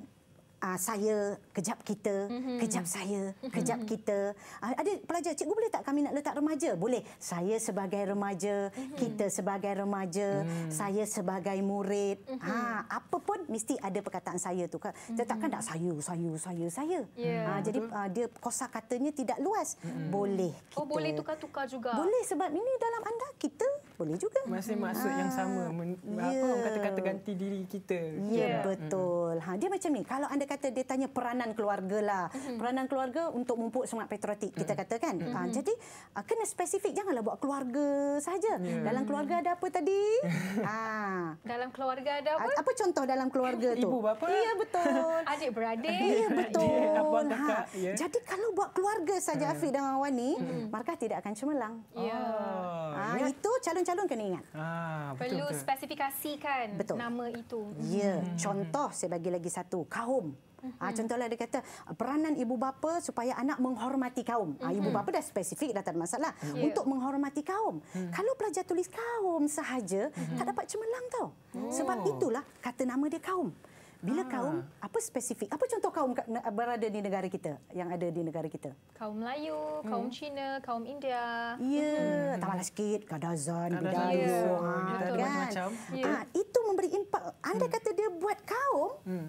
uh, saya kejap kita mm-hmm. kejap saya mhm. kejap mm-hmm. kita uh, ada pelajar cikgu boleh tak kami nak letak remaja boleh saya sebagai remaja mm-hmm. kita sebagai remaja mm-hmm. saya sebagai murid mm-hmm. ha apa pun mesti ada perkataan saya tu kan tetapkan mm-hmm. tak saya saya saya saya yeah. Ya, ha, jadi uh, dia kosa katanya tidak luas mm-hmm. boleh kita oh boleh tukar-tukar juga boleh sebab ini dalam anda kita boleh juga. Masih ah. maksud hmm. yang sama. Men, yeah. Apa ya. orang kata-kata ganti diri kita. Ya, yeah, betul. Hmm. Ha, dia macam ni. Kalau anda kata dia tanya peranan keluarga lah. Hmm. Peranan keluarga untuk mumpuk semangat patriotik, hmm. kita kata kan. Hmm. Ha, jadi, ah, kena spesifik. Janganlah buat keluarga saja. Yeah. Dalam keluarga ada apa tadi? ha. Dalam keluarga ada apa? Apa contoh dalam keluarga tu? Ibu bapa. Ya, betul. Adik-beradik. Ya, betul. Ha. Jadi, kalau buat keluarga saja hmm. Afiq dan Wani, hmm. markah tidak akan cemerlang. Ya. Yeah. Oh, ha, itu calon-calon calon kena ingat. Ah, betul, Perlu betul. spesifikasikan betul. nama itu. Ya, hmm. contoh saya bagi lagi satu, kaum. Ha, contohlah dia kata peranan ibu bapa supaya anak menghormati kaum. Ah, ibu hmm. bapa dah spesifik dah tak ada masalah yeah. Hmm. untuk ya. menghormati kaum. Hmm. Kalau pelajar tulis kaum sahaja hmm. tak dapat cemerlang tau. Oh. Sebab itulah kata nama dia kaum. Bila ha. kaum, apa spesifik? Apa contoh kaum berada di negara kita? Yang ada di negara kita? Kaum Melayu, hmm. kaum Cina, kaum India. Ya, hmm. tambahlah sikit. Kadazan, Bidayu. Ya. Ha, kan? macam Ha, ya. ah, itu memberi impak. Anda hmm. kata dia buat kaum hmm.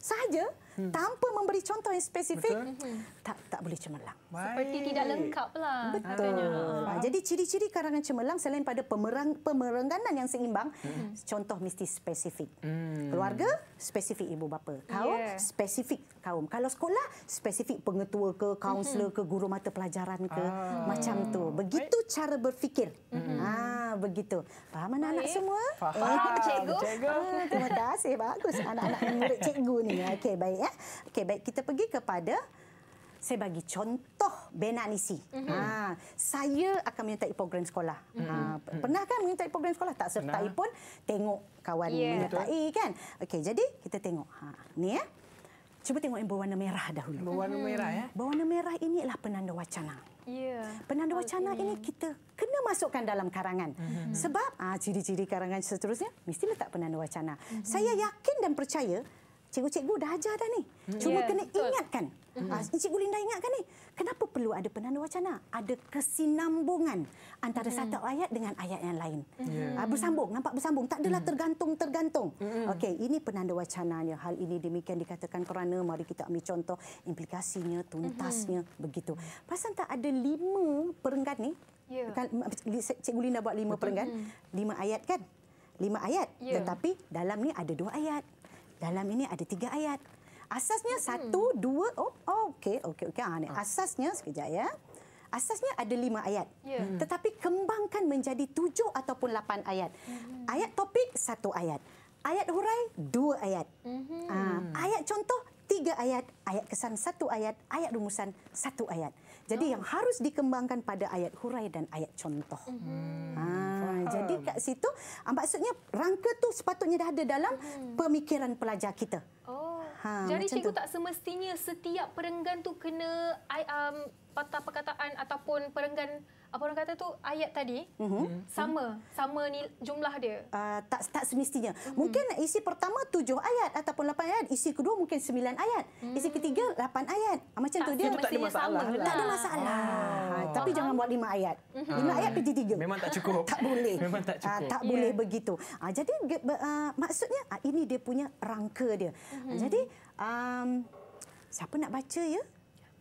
sahaja, hmm. tanpa memberi contoh yang spesifik Betul. tak tak boleh cemerlang. Baik. Seperti tidak lengkaplah. Betul. Ha, jadi ciri-ciri karangan cemerlang selain pada pemerang, pemerengganan yang seimbang hmm. contoh mesti spesifik. Hmm. Keluarga spesifik ibu bapa, kaum yeah. spesifik kaum. Kalau sekolah spesifik pengetua ke, kaunselor hmm. ke, guru mata pelajaran ke, ah. macam tu. Begitu Baik. cara berfikir. Hmm. Ha begitu. Faham anak, -anak semua? Faham. Ah, cikgu. Ah, terima kasih. Bagus anak-anak murid cikgu ni. Okey, baik ya. Okey, baik kita pergi kepada saya bagi contoh Bena Nisi. Mm -hmm. ha, saya akan menyertai program sekolah. Mm -hmm. ha, mhm. pernah kan menyertai program sekolah? Tak sertai pernah. pun tengok kawan yeah. menyertai kan? Okey, jadi kita tengok. Ha, ni ya. Cuba tengok yang berwarna merah dahulu. Berwarna hmm. merah ya. Berwarna merah ini adalah penanda wacana. Yeah. Penanda wacana okay. ini kita kena masukkan dalam karangan. Mm -hmm. Sebab ah, ciri-ciri ha, karangan seterusnya mesti letak penanda wacana. Mm -hmm. Saya yakin dan percaya cikgu-cikgu dah ajar dah ni. Hmm. Cuma yeah. kena ingatkan. Mm-hmm. Cikgu Linda ingatkan ni. Kenapa perlu ada penanda wacana? Ada kesinambungan antara mm-hmm. satu ayat dengan ayat yang lain. Yeah. Hmm. Bersambung, nampak bersambung. Tak adalah tergantung-tergantung. Hmm. Mm-hmm. Okey, ini penanda wacananya. Hal ini demikian dikatakan kerana mari kita ambil contoh implikasinya, tuntasnya, mm-hmm. begitu. Pasal tak ada lima perenggan ni. Yeah. Kan, cikgu Linda buat lima Betul. perenggan. Lima ayat kan? Lima ayat. Yeah. Tetapi dalam ni ada dua ayat dalam ini ada tiga ayat. Asasnya hmm. satu, dua, oh, oh okey, okey, okey. Ha, Asasnya, sekejap ya. Asasnya ada lima ayat. Yeah. Hmm. Tetapi kembangkan menjadi tujuh ataupun lapan ayat. Hmm. Ayat topik, satu ayat. Ayat hurai, dua ayat. Hmm. Ha, ayat contoh, tiga ayat. Ayat kesan, satu ayat. Ayat rumusan, satu ayat. Jadi oh. yang harus dikembangkan pada ayat hurai dan ayat contoh. Hmm. Ha, Ah. jadi kat situ ah, maksudnya rangka tu sepatutnya dah ada dalam hmm. pemikiran pelajar kita. Oh. Ha, jadi cikgu tu. tak semestinya setiap perenggan tu kena um, patah perkataan ataupun perenggan apa orang kata tu ayat tadi mm-hmm. sama sama ni jumlah dia uh, tak tak semestinya mm-hmm. mungkin mhm. isi pertama tujuh ayat ataupun lapan ayat isi kedua mungkin sembilan ayat mm-hmm. isi ketiga lapan ayat ah, macam tak, tu dia itu tak ada masalah lah. tak ada lah. masalah oh. tapi Faham. jangan buat lima ayat mm-hmm. lima ayat kerja tiga memang tak cukup tak boleh memang tak cukup uh, tak yeah. boleh ya. begitu uh, jadi uh, maksudnya uh, ini dia punya rangka dia mm-hmm. uh, jadi um, siapa nak baca ya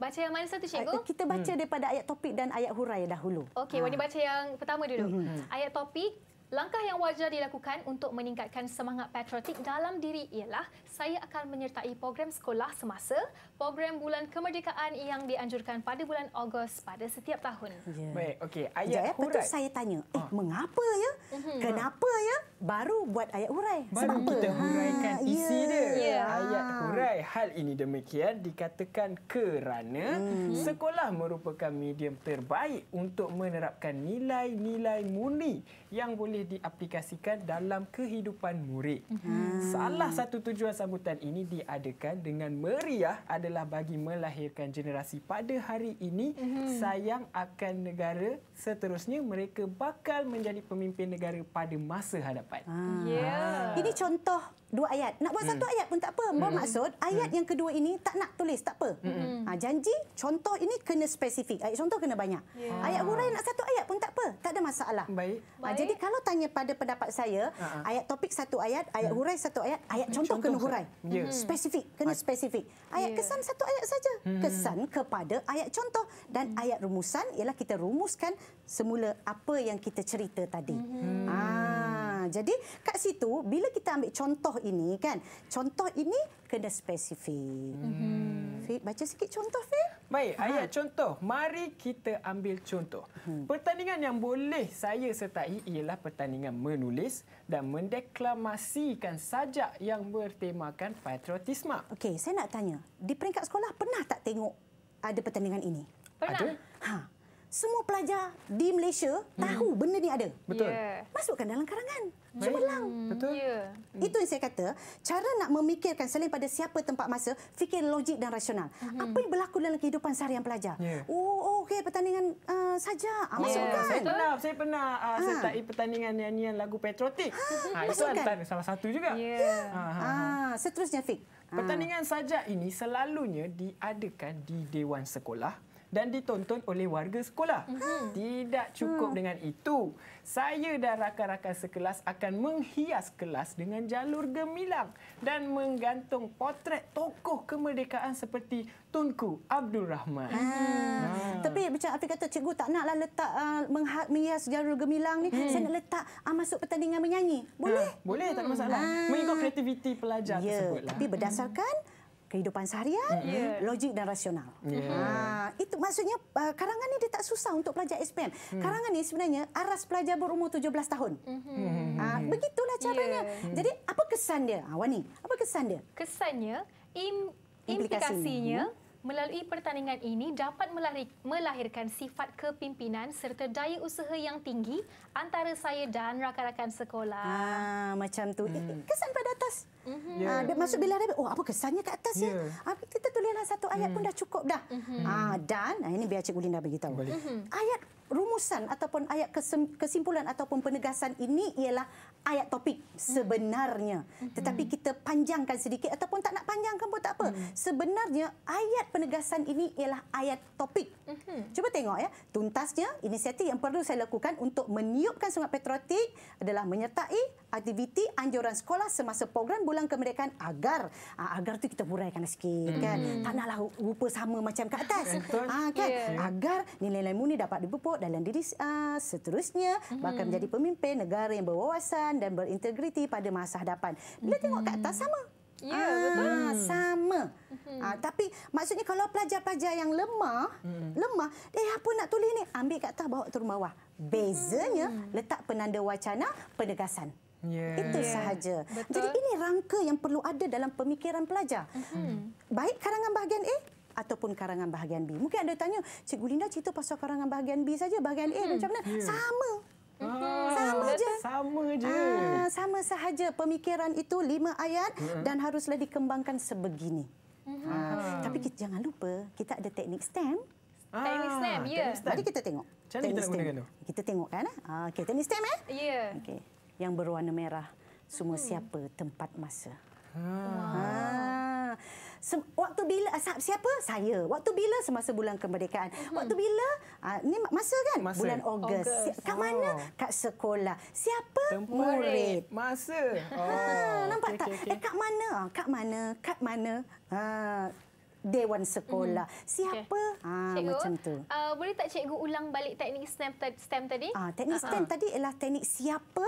Baca yang mana satu, Cikgu? Kita baca hmm. daripada ayat topik dan ayat hurai dahulu. Okey, ha. Wani baca yang pertama dulu. Hmm. hmm, hmm. Ayat topik Langkah yang wajar dilakukan untuk meningkatkan semangat patriotik dalam diri ialah saya akan menyertai program sekolah semasa, program bulan kemerdekaan yang dianjurkan pada bulan Ogos pada setiap tahun. Yeah. Baik, okey. Ayat Jaya, eh, hurai. Betul saya tanya, eh, oh. mengapa ya? Mm-hmm. Kenapa ya? Baru buat ayat hurai. Baru Sebab kita apa? Ah, huraikan ha, isi yeah. dia. Yeah. Ayat hurai, hal ini demikian dikatakan kerana hmm sekolah merupakan medium terbaik untuk menerapkan nilai-nilai murni yang boleh diaplikasikan dalam kehidupan murid. Hmm. Salah satu tujuan sambutan ini diadakan dengan meriah adalah bagi melahirkan generasi pada hari ini hmm. sayang akan negara seterusnya mereka bakal menjadi pemimpin negara pada masa hadapan. Hmm. Yeah. Ya. Ah. Ini contoh dua ayat. Nak buat hmm. satu ayat pun tak apa. Hmm. Maksud ayat hmm. yang kedua ini tak nak tulis, tak apa. Hmm. Ha, janji, contoh ini kena spesifik. Ayat contoh kena banyak. Yeah. Ayat huraian nak satu ayat pun tak apa. Tak ada masalah. Baik. Ha, jadi kalau tanya pada pendapat saya, uh-huh. ayat topik satu ayat, ayat uh-huh. hurai satu ayat, ayat contoh, hmm. contoh kena hurai. Yeah. Hmm. Spesifik, kena spesifik. Ayat yeah. kesan satu ayat saja. Hmm. Kesan kepada ayat contoh dan hmm. ayat rumusan ialah kita rumuskan semula apa yang kita cerita tadi. Hmm. Ah, jadi kat situ bila kita ambil contoh ini kan, contoh ini kena spesifik. Hmm. Fit baca sikit contoh Fit. Baik, ha. ayat contoh. Mari kita ambil contoh. Hmm. Pertandingan yang boleh saya sertai ialah pertandingan menulis dan mendeklamasikan sajak yang bertemakan patriotisma. Okey, saya nak tanya. Di peringkat sekolah, pernah tak tengok ada pertandingan ini? Pernah. Ada. Ha semua pelajar di Malaysia hmm. tahu benda ni ada. Betul. Yeah. Masukkan dalam karangan. Cuma lang. Hmm. Ya. Betul. Yeah. Hmm. Itu yang saya kata, cara nak memikirkan selain pada siapa tempat masa, fikir logik dan rasional. Hmm. Apa yang berlaku dalam kehidupan sehari seharian pelajar? Yeah. Oh, oh okey, pertandingan uh, saja. Ah, ya, masukkan. Yeah. Saya pernah, saya pernah uh, ha. Ah. sertai pertandingan nyanyian lagu patriotik. Ha. Ha. Itu antara salah satu juga. Yeah. Ya. Yeah. Ha. Ha. Ha. Seterusnya, Fik. Pertandingan sajak ini selalunya diadakan di Dewan Sekolah dan ditonton oleh warga sekolah. Hmm. Tidak cukup hmm. dengan itu, saya dan rakan-rakan sekelas akan menghias kelas dengan jalur gemilang dan menggantung potret tokoh kemerdekaan seperti Tunku Abdul Rahman. Hmm. Hmm. Tapi macam Afiq kata, cikgu tak naklah letak uh, menghias jalur gemilang ni. Hmm. Saya nak letak uh, masuk pertandingan menyanyi. Boleh? Ha, boleh, tak ada masalah. Hmm. Mengikut kreativiti pelajar Yeah, tersebut. Tapi berdasarkan... Hmm kehidupan seharian, mm -hmm. logik dan rasional. Yeah. Ha, itu maksudnya uh, karangan ini dia tak susah untuk pelajar SPM. Mm. Karangan ini sebenarnya aras pelajar berumur 17 tahun. Mm-hmm. Mm-hmm. Mm-hmm. Ha, mm -hmm. uh, begitulah caranya. Yeah. Jadi apa kesan dia, ha, Wani? Apa kesan dia? Kesannya im implikasinya. implikasinya hmm. melalui pertandingan ini dapat melahirkan sifat kepimpinan serta daya usaha yang tinggi antara saya dan rakan-rakan sekolah. Ah, macam tu. Hmm. Kesan pada atas. Mm-hmm. Yeah. Ya. Uh, dia masuk bilah rabbit. Oh, apa kesannya kat atas yeah. ya? Uh, kita tulislah satu ayat mm. pun hmm. dah cukup dah. Mm-hmm. Uh, dan uh, ini biar Cik Ulin beritahu. Mm-hmm. Ayat rumusan ataupun ayat kesimpulan ataupun penegasan ini ialah ayat topik hmm. sebenarnya. Mm-hmm. Tetapi kita panjangkan sedikit ataupun tak nak panjangkan pun tak apa. Mm-hmm. Sebenarnya ayat penegasan ini ialah ayat topik. Mm-hmm. Cuba tengok ya. Tuntasnya inisiatif yang perlu saya lakukan untuk meniupkan sungai patriotik adalah menyertai aktiviti anjuran sekolah semasa program bulan pulang ke mereka agar uh, agar tu kita huraikan sikit hmm. kan mm. tak naklah rupa sama macam kat atas uh, kan yeah. agar nilai-nilai murni dapat dipupuk dalam diri uh, seterusnya mm. bakal menjadi pemimpin negara yang berwawasan dan berintegriti pada masa hadapan bila mm. tengok kat atas sama Ya, yeah, ah, betul. Sama. Mm-hmm. Ah, tapi maksudnya kalau pelajar-pelajar yang lemah, mm-hmm. lemah, eh apa nak tulis ni? Ambil kat atas, bawa turun bawah. Bezanya, mm-hmm. letak penanda wacana, penegasan. Yeah. Itu sahaja. Yeah. Jadi ini rangka yang perlu ada dalam pemikiran pelajar. Mm-hmm. Baik karangan bahagian A ataupun karangan bahagian B. Mungkin ada tanya, Cikgu Linda cerita pasal karangan bahagian B saja, bahagian A mm-hmm. macam mana? Yeah. Sama. Mm-hmm. Ah, sama je. Sama je. Ah, sama sahaja pemikiran itu lima ayat mm-hmm. dan haruslah dikembangkan sebegini. Mm-hmm. Ah. ah. Tapi kita, jangan lupa, kita ada teknik STEM. Ah, teknik STEM, ya. Yeah. Mari kita tengok. Macam mana kita nak Kita tengok kan. Ah, okay, teknik STEM eh. Ya. Yeah. Okay yang berwarna merah semua hmm. siapa tempat masa. Ha. ha. Waktu bila siapa? Saya. Waktu bila semasa bulan kemerdekaan? Hmm. Waktu bila? Ha, ini masa kan? Masa. Bulan Ogos. Si, kat mana? Oh. Kat sekolah. Siapa? Tempat. Murid. Masa. Ha, oh. Ha, nampak okay, tak? Okay, okay. Eh kat mana? Ha, kat mana? Kat mana? Ha. Dewan sekolah. Mm. Siapa? Okay. Ha, cikgu, macam tu. Uh, boleh tak cikgu ulang balik teknik stem, stem tadi? Ah, teknik uh-huh. stem tadi ialah teknik siapa?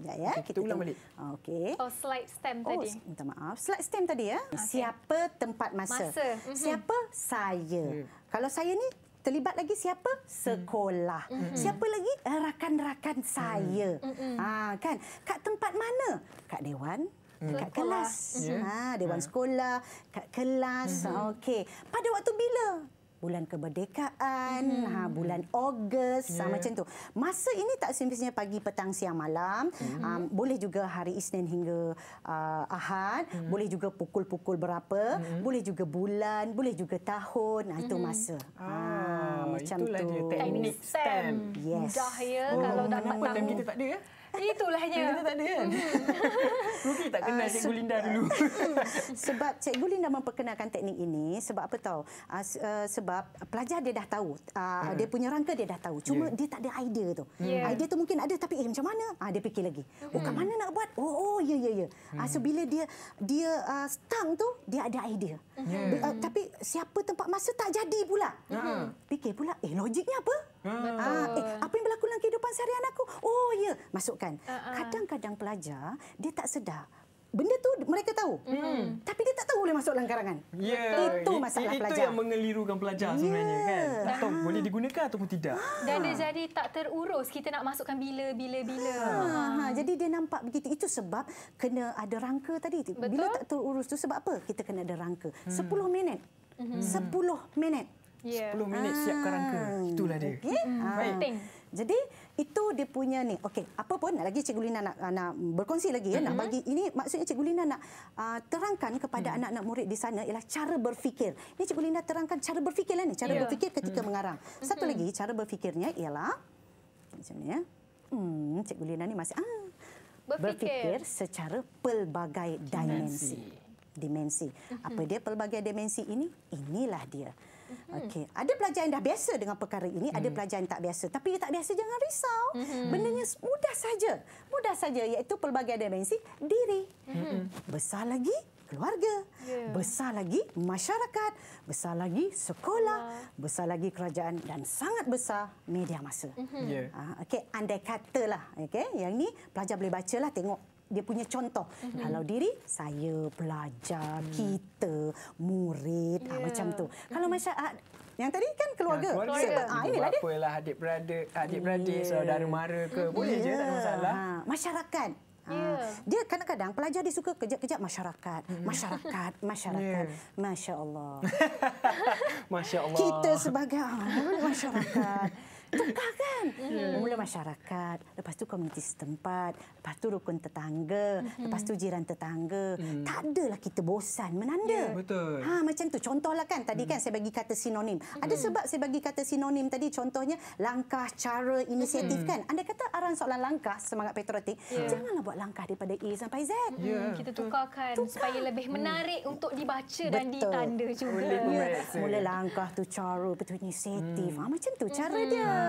Sekejap ya. Okay, kita ulang balik. Okey. Oh, slide stem oh, tadi. Oh, minta maaf. Slide stem tadi ya. Okay. Siapa tempat masa? Masa. Mm -hmm. Siapa? Saya. Hmm. Kalau saya ni terlibat lagi siapa? Hmm. Sekolah. Mm -hmm. Siapa lagi? Eh, rakan-rakan hmm. saya. Mm -hmm. Ah, kan? Kat tempat mana? Kat dewan. Kat kelas. Yeah. Ha, dewan yeah. sekolah, kat kelas. Mm -hmm. Okey. Pada waktu bila? bulan kemerdekaan, mm. ha, bulan Ogos, yeah. ha, ya. macam tu. Masa ini tak semestinya pagi, petang, siang, malam. Mm. Um, boleh juga hari Isnin hingga uh, Ahad. Mm. Boleh juga pukul-pukul berapa. Mm. Boleh juga bulan, boleh juga tahun. Mhm. Ha, itu masa. Mm. Ha, macam itulah tu. Itulah dia teknik stamp. Yes. Dah ya oh, kalau dapat tahu. Kita tak ada ya? Itulahnya. Kita tak ada kan? Mungkin hmm. tak kenal uh, Cikgu Linda dulu. Hmm. sebab Cikgu Linda memperkenalkan teknik ini, sebab apa tahu? Uh, ah, eh, sebab pelajar dia dah tahu. Uh, hmm. Dia punya rangka dia dah tahu. Cuma yeah. dia tak ada idea tu. Yeah. Idea tu mungkin ada tapi eh macam mana? Uh, dia fikir lagi. Hmm. Oh, kat hmm. mana nak buat? Oh, oh ya, ya, ya. Hmm. Uh, so, bila dia dia uh, stang tu, dia ada idea. Hmm. Uh, tapi siapa tempat masa tak jadi pula. Hmm. Fikir pula, eh logiknya apa? Hmm. Uh, eh, apa yang berlaku dalam kehidupan seharian aku? Oh, ya. Masuk kan. Ah, ah. Kadang-kadang pelajar dia tak sedar. Benda tu mereka tahu. Hmm. Tapi dia tak tahu boleh masuk dalam karangan. Yeah. Itu masalah pelajar. Itu yang mengelirukan pelajar yeah. sebenarnya kan. Tak ah. tahu ha. boleh digunakan ataupun tidak. Dan ha. dia jadi tak terurus. Kita nak masukkan bila, bila, bila. Ha. Ha. Ha. Jadi dia nampak begitu. Itu sebab kena ada rangka tadi. Betul? Bila tak terurus tu sebab apa? Kita kena ada rangka. Hmm. Sepuluh hmm. minit. Mhm. Sepuluh hmm. minit. Ya. Sepuluh yeah. minit siapkan rangka. Itulah dia. Okay. Hmm. Baik. Penting. Jadi itu dia punya ni. Okey, apa pun nak lagi Cikgu Lina nak nak berkongsi lagi ya, mm-hmm. nak bagi ini maksudnya Cikgu Lina nak uh, terangkan kepada mm-hmm. anak-anak murid di sana ialah cara berfikir. Ini Cikgu Lina terangkan cara berfikir lah ni, cara yeah. berfikir ketika mm. mm-hmm. mengarang. Satu mm-hmm. lagi cara berfikirnya ialah macam ni ya. Hmm, Cikgu Lina ni masih ah berfikir, berfikir secara pelbagai dimensi. Dimensi. dimensi. Mm-hmm. Apa dia pelbagai dimensi ini? Inilah dia. Mm-hmm. Okey, ada pelajar yang dah biasa dengan perkara ini, mm. ada pelajar yang tak biasa. Tapi tak biasa jangan risau. Mm-hmm. Benarnya mudah saja. Mudah saja iaitu pelbagai dimensi diri. Mm-hmm. mm-hmm. Besar lagi keluarga, yeah. besar lagi masyarakat, besar lagi sekolah, yeah. besar lagi kerajaan dan sangat besar media masa. Mm-hmm. Yeah. Ah, okey, andai katalah, okey, yang ni pelajar boleh bacalah tengok dia punya contoh. Mm-hmm. Kalau diri saya pelajar, mm. kita murid yeah. ha, ya. macam tu. Kalau mhm. masyarakat ah, yang tadi kan keluarga. Ya, ah, ini lah dia. adik beradik, adik beradik, saudara mara ke, mhm. boleh yeah. je tak ada masalah. Ha, masyarakat yeah. Ya. Dia kadang-kadang pelajar dia suka kejap-kejap masyarakat, hmm. masyarakat, masyarakat, Yeah. Masya Allah. Masya Allah. Kita sebagai ah, masyarakat. Tukar kan? Yeah. Mula masyarakat, lepas tu komuniti setempat, lepas tu rukun tetangga, mm-hmm. lepas tu jiran tetangga. Mm. Tak adalah kita bosan menanda. Yeah, betul. Ha, macam tu. Contohlah kan, tadi mm. kan hmm. saya bagi kata sinonim. Ada hmm. sebab saya bagi kata sinonim tadi, contohnya langkah, cara, inisiatif mm. kan? Anda kata arahan soalan langkah, semangat patriotik, yeah. janganlah buat langkah daripada A sampai Z. Hmm. Yeah. Kita tukarkan Tukar. supaya lebih menarik mm. untuk dibaca betul. dan ditanda juga. Mula, mula langkah tu cara, betul inisiatif. Mm. Ha, macam tu cara mm-hmm. dia.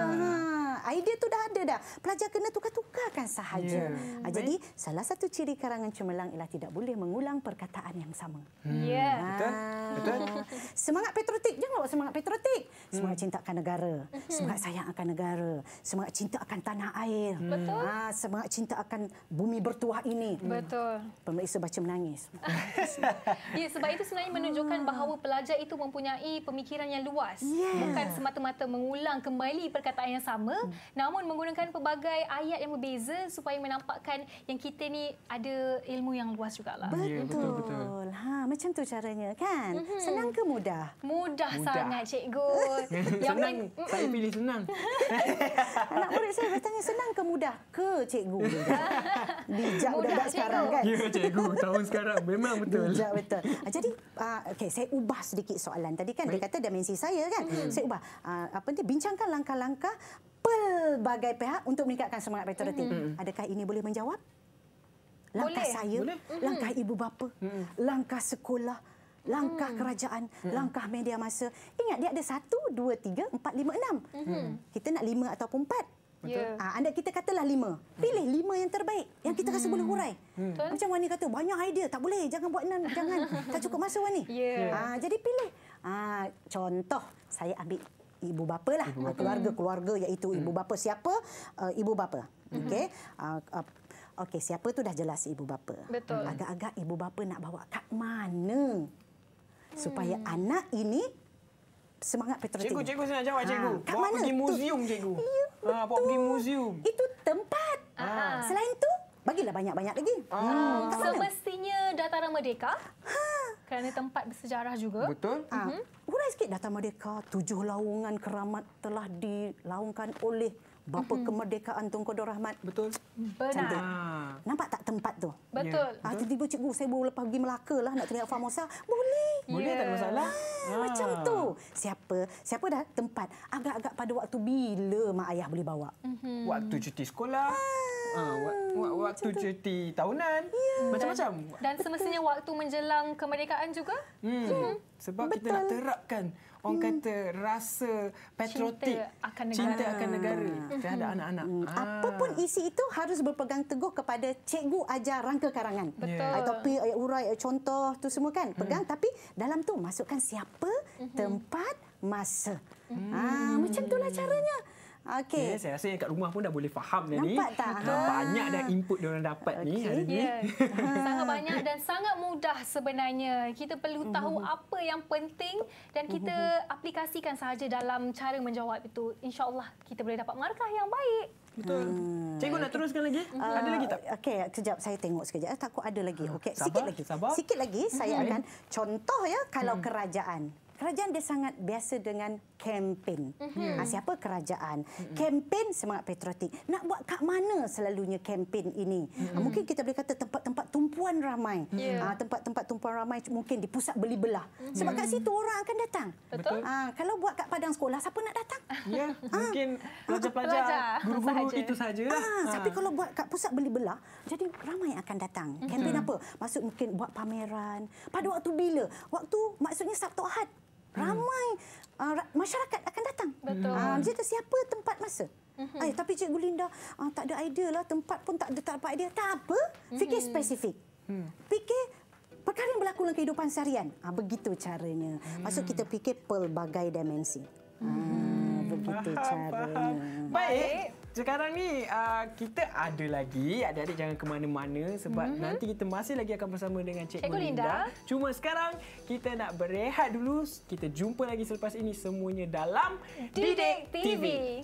Ha, idea ha. tu dah ada dah. Pelajar kena tukar-tukarkan sahaja. Yeah. Ya, ha, jadi salah satu ciri karangan cemerlang ialah tidak boleh mengulang perkataan yang sama. Hmm. Ya. Yeah. Ha, semangat patriotik. Jangan bawa semangat patriotik. Semangat hmm. cinta akan negara. Hmm. Semangat sayang akan negara. Semangat cinta akan tanah air. Betul. Ha, semangat cinta akan bumi bertuah ini. Hmm. Betul. Hmm. Pemeriksa baca menangis. ya, sebab itu sebenarnya menunjukkan hmm. bahawa pelajar itu mempunyai pemikiran yang luas. Yeah. Bukan semata-mata mengulang kembali perkataan yang sama hmm. namun menggunakan pelbagai ayat yang berbeza supaya menampakkan yang kita ni ada ilmu yang luas jugalah. Betul. Ya, betul, betul. Ha, macam tu caranya kan? Mm-hmm. Senang ke mudah? Mudah, mudah. sangat cikgu. Yang senang. Main... Saya pilih senang. Anak murid saya bertanya senang ke mudah ke cikgu? Bijak mudah dah sekarang kan? Ya cikgu, tahun sekarang memang betul. Bijak betul. Ah, jadi uh, okay, saya ubah sedikit soalan tadi kan? Baik. Dia kata dimensi saya kan? Mm-hmm. Saya ubah. Uh, apa ni? Bincangkan langkah-langkah pelbagai pihak untuk meningkatkan semangat retoriti. Mm-hmm. Adakah ini boleh menjawab? langkah boleh. saya, boleh. langkah ibu bapa, mm-hmm. langkah sekolah, langkah mm-hmm. kerajaan, mm-hmm. langkah media masa. Ingat dia ada satu, dua, tiga, empat, lima, enam. Mm-hmm. Kita nak lima ataupun empat. Yeah. Ha, anda kita katalah lima. Pilih mm-hmm. lima yang terbaik yang kita mm-hmm. boleh hurai. hmm Macam Wani kata banyak idea tak boleh jangan buat enam jangan tak cukup masa Wani. Yeah. Ha, jadi pilih. Ha, contoh saya ambil ibu bapa lah keluarga ah, keluarga iaitu mm-hmm. ibu bapa siapa uh, mm-hmm. ibu bapa. Okay. Uh, uh, Okey, siapa tu dah jelas ibu bapa. Betul. Agak-agak ibu bapa nak bawa kat mana supaya hmm. anak ini semangat patriotik. Cikgu, cikgu saya nak jawab ha, cikgu. Kat bawa mana pergi tu? museum cikgu. Ya, betul. Ha, bawa pergi museum. Itu tempat. Aha. Selain tu? bagilah banyak-banyak lagi. Ah. Hmm. Semestinya Dataran Merdeka. Ha. Kerana tempat bersejarah juga. Betul. Ha. Hurai sikit Dataran Merdeka. Tujuh laungan keramat telah dilaungkan oleh Bapa hmm kemerdekaan Tunku Abdul Rahman. Betul. Benar. Ah. Nampak tak tempat tu? Betul. Ah, tiba-tiba cikgu saya baru lepas pergi Melaka lah nak teriak Famosa. Boleh. Boleh yeah. tak ada ya. masalah. Ah, Macam ah. tu. Siapa? Siapa dah tempat? Agak-agak pada waktu bila mak ayah boleh bawa? hmm Waktu cuti sekolah. Ah. Uh, waktu Cinta. cuti tahunan. Yeah. Macam-macam. Dan, dan semestinya waktu menjelang kemerdekaan juga. Hmm. Hmm. Sebab Betul. kita nak terapkan orang hmm. kata rasa patriotik. Cinta akan negara. Cinta akan ah. negara. Terhadap hmm. anak-anak. Hmm. Ah. Apapun isi itu harus berpegang teguh kepada cikgu ajar rangka karangan. Betul. Atau pi ayat urai, ayat eh, contoh tu semua kan. Hmm. Pegang hmm. tapi dalam tu masukkan siapa, hmm. tempat, masa. Hmm. Ah, macam itulah caranya. Okey. Yeah, saya rasa yang kat rumah pun dah boleh faham dah ni. Tak? Ha. Ah. Banyak dah input dia orang dapat okay. ni hari ni. Yeah. sangat banyak dan sangat mudah sebenarnya. Kita perlu mhm. tahu uh-huh. apa yang penting dan kita uh-huh. aplikasikan sahaja dalam cara menjawab itu. InsyaAllah kita boleh dapat markah yang baik. Betul. Hmm. Cikgu nak teruskan lagi? Uh, ada lagi tak? Ah, okey, kejap saya tengok sekejap. Takut ada lagi. Ah, okey, sikit lagi. Sabar. Sikit lagi saya hmm. akan contoh ya kalau hmm. kerajaan kerajaan dia sangat biasa dengan kempen. Mm-hmm. siapa kerajaan? Mm-hmm. Kempen semangat patriotik. Nak buat kat mana selalunya kempen ini? Mm-hmm. mungkin kita boleh kata tempat-tempat tumpuan ramai. Yeah. Ya. Ha, tempat-tempat tumpuan ramai mungkin di pusat beli belah. Mm-hmm. Sebab kat situ orang akan datang. Betul. Ha, kalau buat kat padang sekolah, siapa nak datang? Ya, ha. mungkin pelajar-pelajar, pelajar. guru-guru itu sahajalah. Ha, ha. Tapi kalau buat kat pusat beli belah, jadi ramai akan datang. Mm-hmm. apa? Maksud mungkin buat pameran. Pada waktu bila? Waktu maksudnya Sabtu Ahad. Hmm. ramai hmm. uh, masyarakat akan datang. Betul. Jadi ah, uh, siapa tempat masa? Mm-hmm. Ay, eh, tapi Cikgu Linda uh, tak ada idea lah, tempat pun tak ada, tak ada idea. Tak apa, mhm. fikir mm-hmm. spesifik. Hmm. Fikir perkara yang berlaku dalam kehidupan seharian. Uh, begitu caranya. Hmm. Maksud kita fikir pelbagai dimensi. Hmm. Hmm. Begitu caranya. Baik sekarang ni uh, kita ada lagi adik-adik jangan ke mana-mana sebab mm -hmm. nanti kita masih lagi akan bersama dengan Cik Cikgu Linda. Linda cuma sekarang kita nak berehat dulu kita jumpa lagi selepas ini semuanya dalam Didik, Didik TV, TV.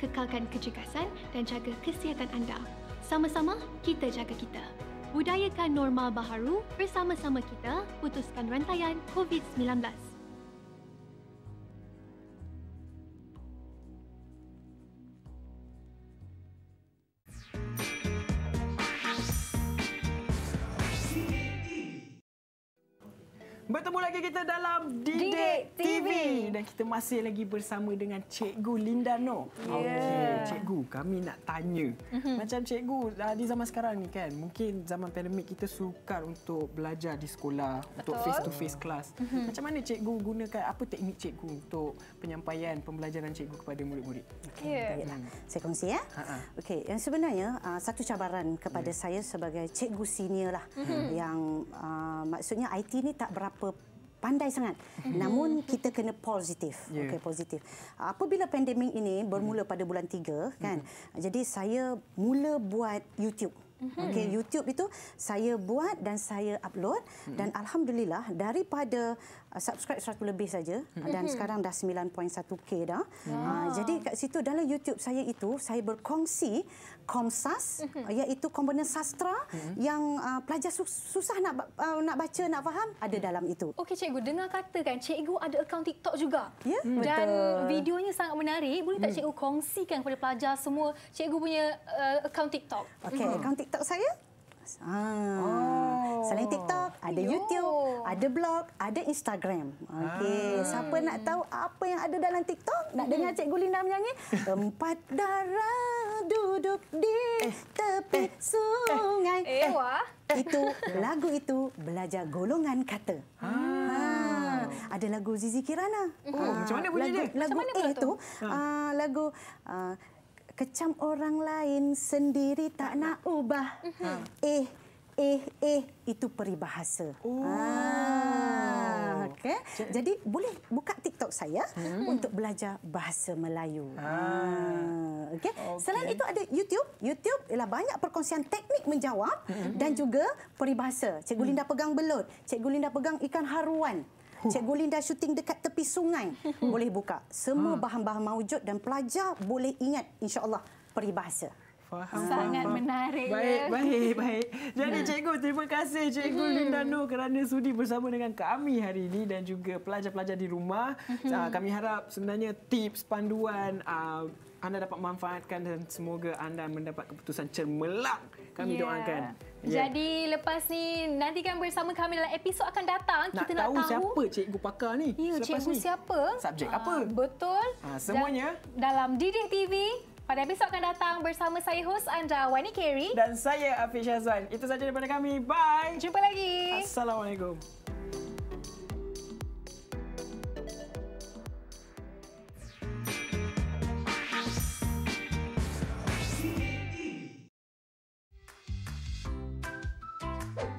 kekalkan kecekasan dan jaga kesihatan anda. Sama-sama, kita jaga kita. Budayakan normal baharu bersama-sama kita putuskan rantaian COVID-19. Bertemu lagi kita dalam Didik TV. TV dan kita masih lagi bersama dengan Cikgu Linda No. Yeah. Okey, Cikgu, kami nak tanya. Mm-hmm. Macam Cikgu, ah, di zaman sekarang ni kan, mungkin zaman pandemik kita sukar untuk belajar di sekolah, Betul. untuk face to face class. Mm-hmm. Macam mana Cikgu gunakan apa teknik Cikgu untuk penyampaian pembelajaran Cikgu kepada murid-murid? Ya. Okey, yeah. hmm. Saya kongsi ya. Okey, yang sebenarnya ah, satu cabaran kepada yeah. Hmm. saya sebagai Cikgu senior lah mm-hmm. yang uh, maksudnya IT ni tak berapa apa pandai sangat. Mm -hmm. Namun kita kena positif. Yeah. Okey, positif. Apabila pandemik ini bermula mm -hmm. pada bulan 3 kan. Mm -hmm. Jadi saya mula buat YouTube. Mhm. Okey, YouTube itu saya buat dan saya upload dan mhm. alhamdulillah daripada Uh, subscribe 100 lebih saja hmm. dan mm-hmm. sekarang dah 9.1k dah. Hmm. Uh, jadi kat situ dalam YouTube saya itu saya berkongsi komsas hmm. Uh, iaitu komponen sastra hmm. yang uh, pelajar sus susah nak uh, nak baca nak faham ada mm-hmm. dalam itu. Okey cikgu dengar kata kan cikgu ada akaun TikTok juga. Ya yeah? hmm. dan videonya sangat menarik boleh tak mm. cikgu kongsikan kepada pelajar semua cikgu punya uh, akaun TikTok. Okey hmm. akaun TikTok saya Ah. Oh. Selain TikTok, ada Yo. YouTube, ada blog, ada Instagram. Okey, ah. siapa nak tahu apa yang ada dalam TikTok? Nak dengar hmm. Cikgu Linda menyanyi? Tempat darah duduk di eh. tepi eh. sungai. Eh. Eh. Eh. eh. Itu lagu itu belajar golongan kata. Ah. Ha. Ada lagu Zizi Kirana. Hmm. Oh, ha. macam mana bunyi lagu, dia? Lagu macam A eh tu, Ha. Ah, lagu uh, kecam orang lain sendiri tak nah, nak, nak ubah. Uh mhm. -huh. Ha. Eh, eh, eh itu peribahasa. Oh. Ah, okay. Jadi boleh buka TikTok saya hmm. untuk belajar bahasa Melayu. Ah. ah okay. Okay. Selain itu ada YouTube. YouTube ialah banyak perkongsian teknik menjawab hmm. dan juga peribahasa. Cikgu hmm. Linda pegang belut, Cikgu Linda pegang ikan haruan. Cikgu Linda syuting dekat tepi sungai boleh buka. Semua hmm. bahan-bahan mawujud dan pelajar boleh ingat insyaallah peribahasa. Faham. Sangat menarik. Baik, ya. baik, baik. Jadi hmm. cikgu, terima kasih cikgu hmm. Linda Nur kerana sudi bersama dengan kami hari ini dan juga pelajar-pelajar di rumah. Hmm. Ah, kami harap sebenarnya tips, panduan ah, anda dapat manfaatkan dan semoga anda mendapat keputusan cermelak. Kami yeah. doakan. Ya. Jadi lepas ni nanti nantikan bersama kami dalam episod akan datang nak kita nak tahu siapa cikgu pakar ni. Ya, lepas cikgu ni. siapa? Subjek ah, apa? Betul. Ha, semuanya da- dalam Didik TV. Pada episod akan datang bersama saya host anda Wani Kerry dan saya Afi Shazwan. Itu saja daripada kami. Bye. Jumpa lagi. Assalamualaikum.